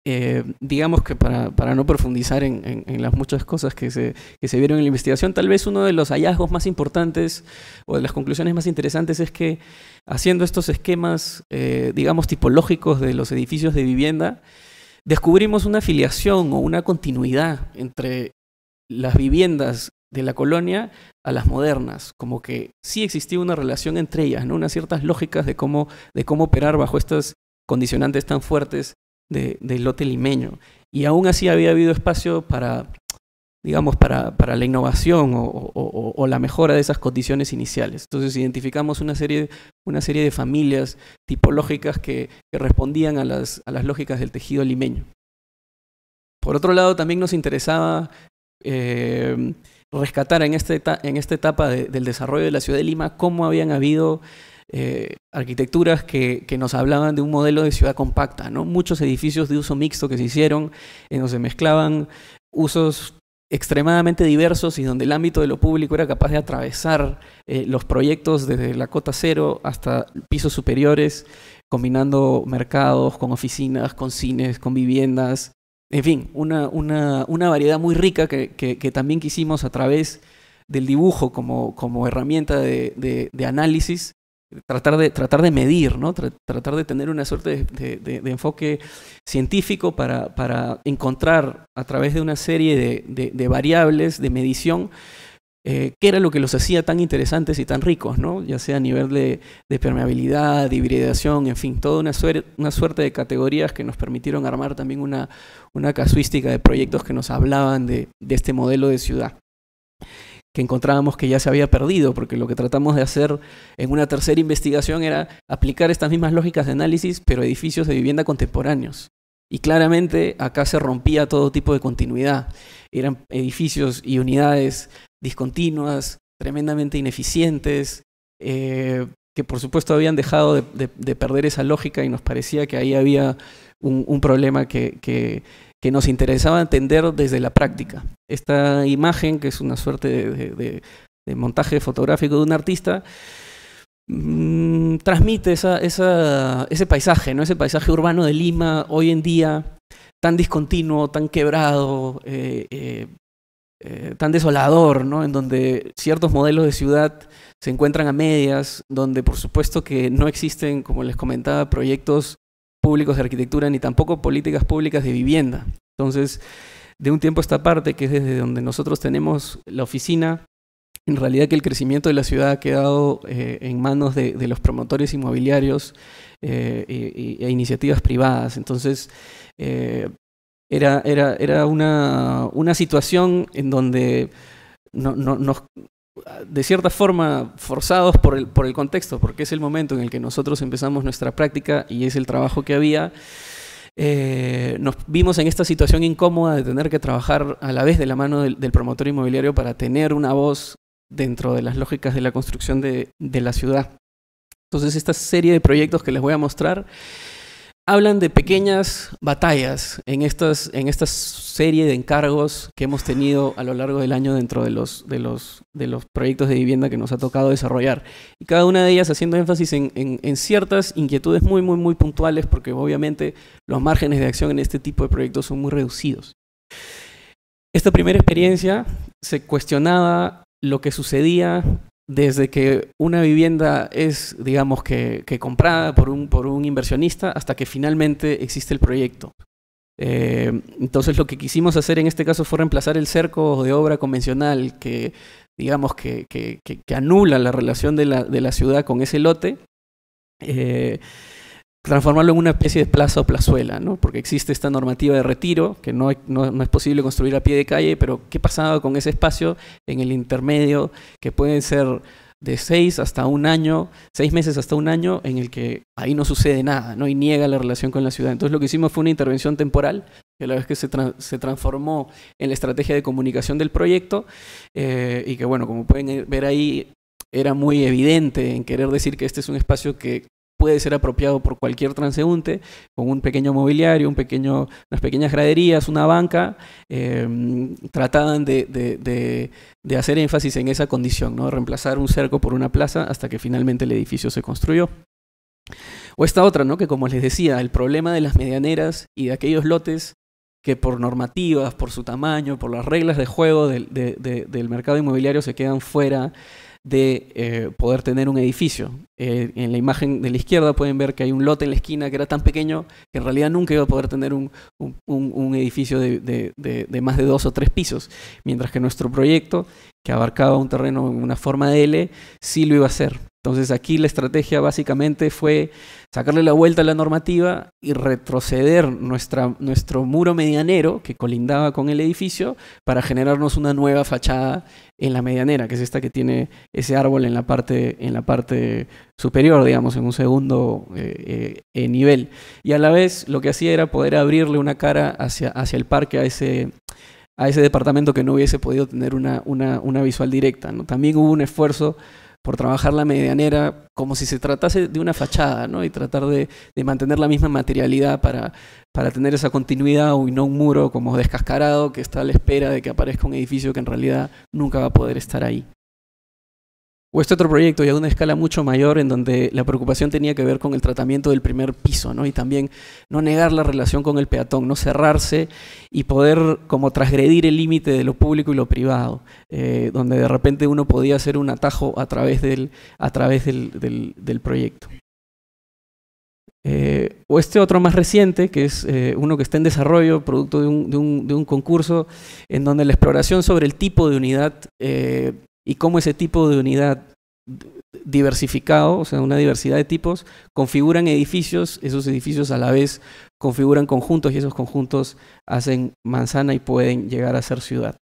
eh, digamos que para, no profundizar en, las muchas cosas que se, vieron en la investigación, tal vez uno de los hallazgos más importantes o de las conclusiones más interesantes es que haciendo estos esquemas, eh, digamos, tipológicos de los edificios de vivienda, descubrimos una afiliación o una continuidad entre las viviendas de la colonia a las modernas, como que sí existía una relación entre ellas, ¿no? unas ciertas lógicas de cómo, de cómo operar bajo estas condicionantes tan fuertes de, del lote limeño. Y aún así había habido espacio para, digamos, para, la innovación o, la mejora de esas condiciones iniciales. Entonces identificamos una serie, una serie de familias tipológicas que, respondían a las, lógicas del tejido limeño. Por otro lado, también nos interesaba eh, rescatar en, en esta etapa del desarrollo de la ciudad de Lima cómo habían habido eh, arquitecturas que, nos hablaban de un modelo de ciudad compacta, Muchos edificios de uso mixto que se hicieron, en donde se mezclaban usos extremadamente diversos y donde el ámbito de lo público era capaz de atravesar eh, los proyectos desde la cota cero hasta pisos superiores, combinando mercados con oficinas, con cines, con viviendas, en fin, una, variedad muy rica que, también quisimos a través del dibujo como, herramienta de análisis tratar de, tratar de medir, ¿no? tratar de tener una suerte de, enfoque científico para, encontrar a través de una serie de, variables de medición eh, qué era lo que los hacía tan interesantes y tan ricos, ¿no? ya sea a nivel de, permeabilidad, de hibridación, en fin, toda una, una suerte de categorías que nos permitieron armar también una, una casuística de proyectos que nos hablaban de este modelo de ciudad que encontrábamos que ya se había perdido, porque lo que tratamos de hacer en una tercera investigación era aplicar estas mismas lógicas de análisis, pero edificios de vivienda contemporáneos. Y claramente acá se rompía todo tipo de continuidad. Eran edificios y unidades discontinuas, tremendamente ineficientes, eh, que por supuesto habían dejado de, perder esa lógica y nos parecía que ahí había un, problema que nos interesaba entender desde la práctica. Esta imagen, que es una suerte de, montaje fotográfico de un artista, mm, transmite ese paisaje, ¿no? ese paisaje urbano de Lima hoy en día, tan discontinuo, tan quebrado, eh, eh, eh, tan desolador, en donde ciertos modelos de ciudad se encuentran a medias, donde por supuesto que no existen, como les comentaba, proyectos públicos de arquitectura ni tampoco políticas públicas de vivienda. Entonces, de un tiempo a esta parte, que es desde donde nosotros tenemos la oficina, en realidad que el crecimiento de la ciudad ha quedado eh, en manos de, los promotores inmobiliarios eh, e, iniciativas privadas. Entonces, eh, era, era, una, situación en donde no, no, nos, de cierta forma forzados por el, por el contexto, porque es el momento en el que nosotros empezamos nuestra práctica y es el trabajo que había. Eh, nos vimos en esta situación incómoda de tener que trabajar a la vez de la mano del, promotor inmobiliario para tener una voz dentro de las lógicas de la construcción de, de la ciudad. Entonces, esta serie de proyectos que les voy a mostrar hablan de pequeñas batallas en estas, en esta serie de encargos que hemos tenido a lo largo del año dentro de los, de los, de los proyectos de vivienda que nos ha tocado desarrollar. Y cada una de ellas haciendo énfasis en, ciertas inquietudes muy, muy, muy puntuales, porque obviamente los márgenes de acción en este tipo de proyectos son muy reducidos. Esta primera experiencia se cuestionaba lo que sucedía desde que una vivienda es, digamos, que, comprada por un, por un inversionista hasta que finalmente existe el proyecto. Eh, entonces lo que quisimos hacer en este caso fue reemplazar el cerco de obra convencional que, digamos, que, que anula la relación de la, de la ciudad con ese lote. Eh, transformarlo en una especie de plaza o plazuela, ¿no? porque existe esta normativa de retiro, que no, no, es posible construir a pie de calle, pero ¿qué pasaba con ese espacio en el intermedio, que pueden ser de seis hasta un año, seis meses hasta un año, en el que ahí no sucede nada, ¿no? y niega la relación con la ciudad? Entonces lo que hicimos fue una intervención temporal, que a la vez que se, se transformó en la estrategia de comunicación del proyecto, eh, y que bueno, como pueden ver ahí, era muy evidente en querer decir que este es un espacio que puede ser apropiado por cualquier transeúnte, con un pequeño mobiliario, un pequeño, unas pequeñas graderías, una banca, em, trataban de, hacer énfasis en esa condición, ¿no? reemplazar un cerco por una plaza hasta que finalmente el edificio se construyó. O esta otra, ¿no? que como les decía, el problema de las medianeras y de aquellos lotes que por normativas, por su tamaño, por las reglas de juego del mercado inmobiliario se quedan fuera de eh, poder tener un edificio. Eh, en la imagen de la izquierda pueden ver que hay un lote en la esquina que era tan pequeño que en realidad nunca iba a poder tener un, edificio de, de, más de dos o tres pisos, mientras que nuestro proyecto, que abarcaba un terreno en una forma de L, sí lo iba a hacer. Entonces aquí la estrategia básicamente fue sacarle la vuelta a la normativa y retroceder nuestra, nuestro muro medianero que colindaba con el edificio para generarnos una nueva fachada en la medianera, que es esta que tiene ese árbol en la parte, en la parte superior, digamos, en un segundo eh, eh, eh, nivel. Y a la vez lo que hacía era poder abrirle una cara hacia, hacia el parque, a ese, a ese departamento que no hubiese podido tener una, una, una visual directa. ¿no? También hubo un esfuerzo por trabajar la medianera como si se tratase de una fachada, ¿no? Y tratar de, mantener la misma materialidad para, para tener esa continuidad y no un muro como descascarado que está a la espera de que aparezca un edificio que en realidad nunca va a poder estar ahí. O este otro proyecto, y a una escala mucho mayor, en donde la preocupación tenía que ver con el tratamiento del primer piso, ¿no? Y también no negar la relación con el peatón, no cerrarse y poder como transgredir el límite de lo público y lo privado, eh, donde de repente uno podía hacer un atajo a través del, a través del, proyecto. Eh, o este otro más reciente, que es eh, uno que está en desarrollo, producto de un, concurso, en donde la exploración sobre el tipo de unidad y cómo ese tipo de unidad diversificado, o sea, una diversidad de tipos, configuran edificios, esos edificios a la vez configuran conjuntos y esos conjuntos hacen manzana y pueden llegar a ser ciudad.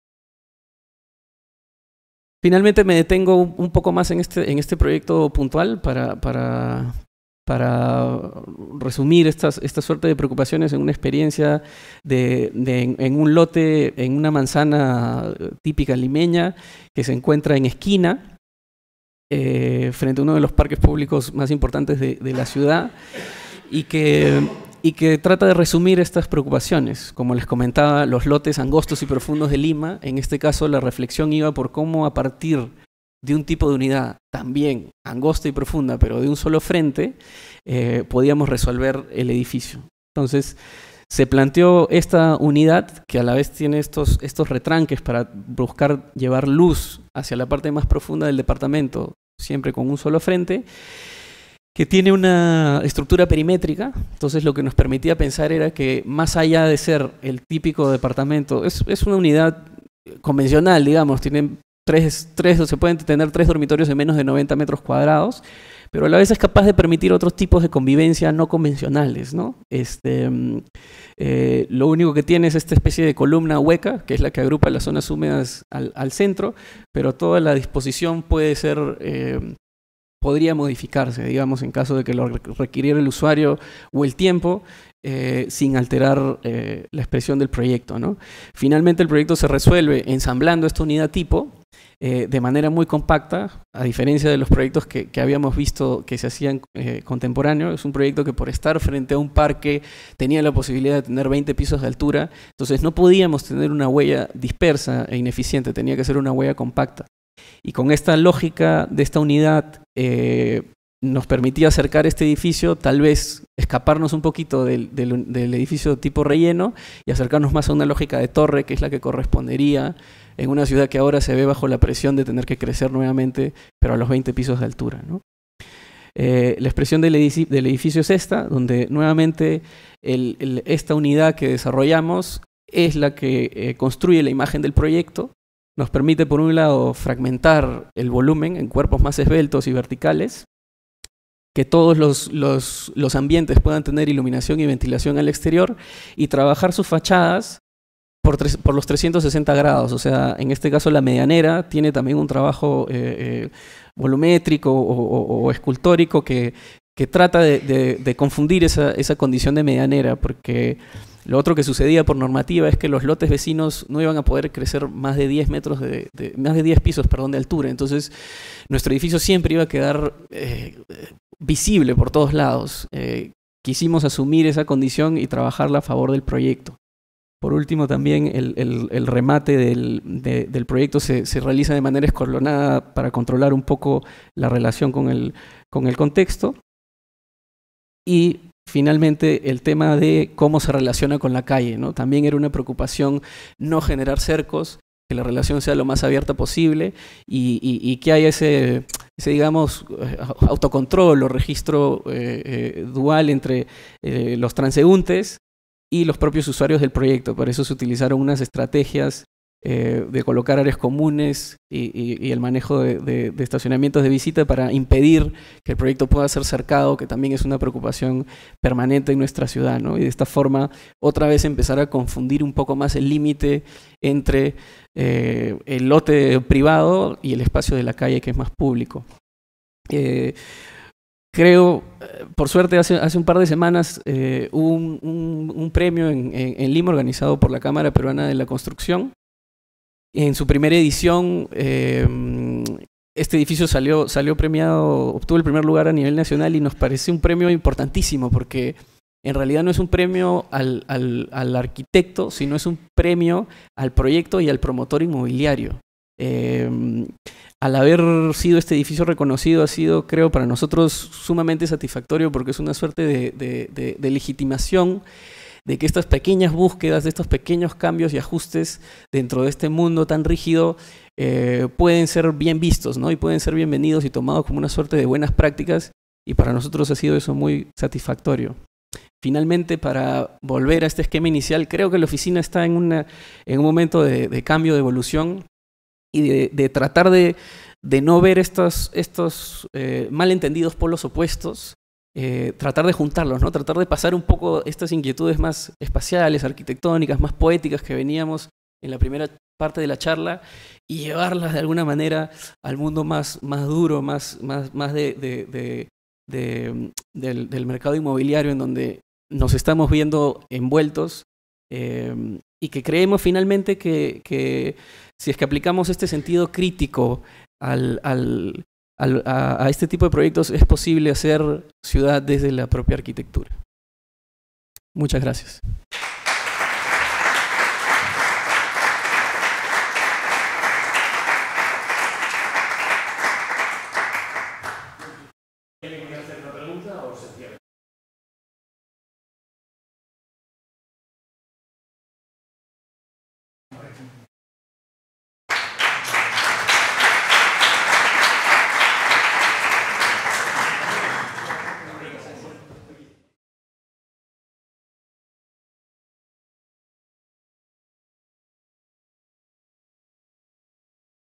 Finalmente me detengo un poco más en este, este proyecto puntual para, para resumir estas, esta suerte de preocupaciones en una experiencia de, en, un lote, en una manzana eh, típica limeña que se encuentra en esquina, eh, frente a uno de los parques públicos más importantes de, la ciudad, y que y que trata de resumir estas preocupaciones. Como les comentaba, los lotes angostos y profundos de Lima, en este caso la reflexión iba por cómo a partir de un tipo de unidad también angosta y profunda, pero de un solo frente, eh, podíamos resolver el edificio. Entonces, se planteó esta unidad que a la vez tiene estos, estos retranques para buscar llevar luz hacia la parte más profunda del departamento, siempre con un solo frente que tiene una estructura perimétrica, entonces lo que nos permitía pensar era que más allá de ser el típico departamento, es, es una unidad convencional, digamos, tiene tres, se pueden tener tres dormitorios de menos de 90 metros cuadrados, pero a la vez es capaz de permitir otros tipos de convivencia no convencionales, ¿no? Este, mm, eh, lo único que tiene es esta especie de columna hueca, que es la que agrupa las zonas húmedas al, centro, pero toda la disposición puede ser... Eh, podría modificarse, digamos, en caso de que lo requiriera el usuario o el tiempo, eh, sin alterar la expresión del proyecto. Finalmente el proyecto se resuelve ensamblando esta unidad tipo, eh, de manera muy compacta, a diferencia de los proyectos que, habíamos visto que se hacían eh, contemporáneos. Es un proyecto que por estar frente a un parque tenía la posibilidad de tener 20 pisos de altura, entonces no podíamos tener una huella dispersa e ineficiente, tenía que ser una huella compacta. Y con esta lógica de esta unidad eh, nos permitía acercar este edificio, tal vez escaparnos un poquito del, del, edificio tipo relleno y acercarnos más a una lógica de torre, que es la que correspondería en una ciudad que ahora se ve bajo la presión de tener que crecer nuevamente, pero a los 20 pisos de altura. Eh, la expresión del edificio, es esta, donde nuevamente esta unidad que desarrollamos es la que eh, construye la imagen del proyecto, nos permite por un lado fragmentar el volumen en cuerpos más esbeltos y verticales, que todos los, los ambientes puedan tener iluminación y ventilación al exterior y trabajar sus fachadas por, los 360 grados. O sea, en este caso la medianera tiene también un trabajo eh, eh, volumétrico o, escultórico que, trata de, confundir esa, condición de medianera, porque lo otro que sucedía por normativa es que los lotes vecinos no iban a poder crecer más de 10 metros de, más de 10 pisos perdón, de altura. Entonces, nuestro edificio siempre iba a quedar eh, visible por todos lados. quisimos asumir esa condición y trabajarla a favor del proyecto. Por último, también el, remate del, proyecto se, realiza de manera escorlonada para controlar un poco la relación con el, contexto. Y finalmente el tema de cómo se relaciona con la calle. ¿no? También era una preocupación no generar cercos, que la relación sea lo más abierta posible y, que haya ese, digamos, autocontrol o registro eh, eh, dual entre eh, los transeúntes y los propios usuarios del proyecto. por eso se utilizaron unas estrategias eh, de colocar áreas comunes y, el manejo de, estacionamientos de visita para impedir que el proyecto pueda ser cercado, que también es una preocupación permanente en nuestra ciudad, Y de esta forma, otra vez empezar a confundir un poco más el límite entre eh, el lote privado y el espacio de la calle que es más público. Eh, creo, eh, por suerte, hace, un par de semanas hubo eh, un, premio en, Lima organizado por la Cámara Peruana de la Construcción. En su primera edición, eh, este edificio salió, premiado, obtuvo el primer lugar a nivel nacional y nos parece un premio importantísimo porque en realidad no es un premio al, arquitecto, sino es un premio al proyecto y al promotor inmobiliario al haber sido este edificio reconocido ha sido, creo, para nosotros sumamente satisfactorio porque es una suerte de, legitimación de que estas pequeñas búsquedas, de estos pequeños cambios y ajustes dentro de este mundo tan rígido eh, pueden ser bien vistos ¿no? y pueden ser bienvenidos y tomados como una suerte de buenas prácticas y para nosotros ha sido eso muy satisfactorio. Finalmente, para volver a este esquema inicial, creo que la oficina está una, en un momento de cambio, de evolución y de, tratar de, no ver estos, estos eh, malentendidos polos opuestos, eh, tratar de juntarlos, ¿no? tratar de pasar un poco estas inquietudes más espaciales, arquitectónicas, más poéticas que veníamos en la primera parte de la charla y llevarlas de alguna manera al mundo más, más duro, más, más, más del, mercado inmobiliario en donde nos estamos viendo envueltos eh, y que creemos finalmente que, si es que aplicamos este sentido crítico al, a este tipo de proyectos, es posible hacer ciudad desde la propia arquitectura. Muchas gracias.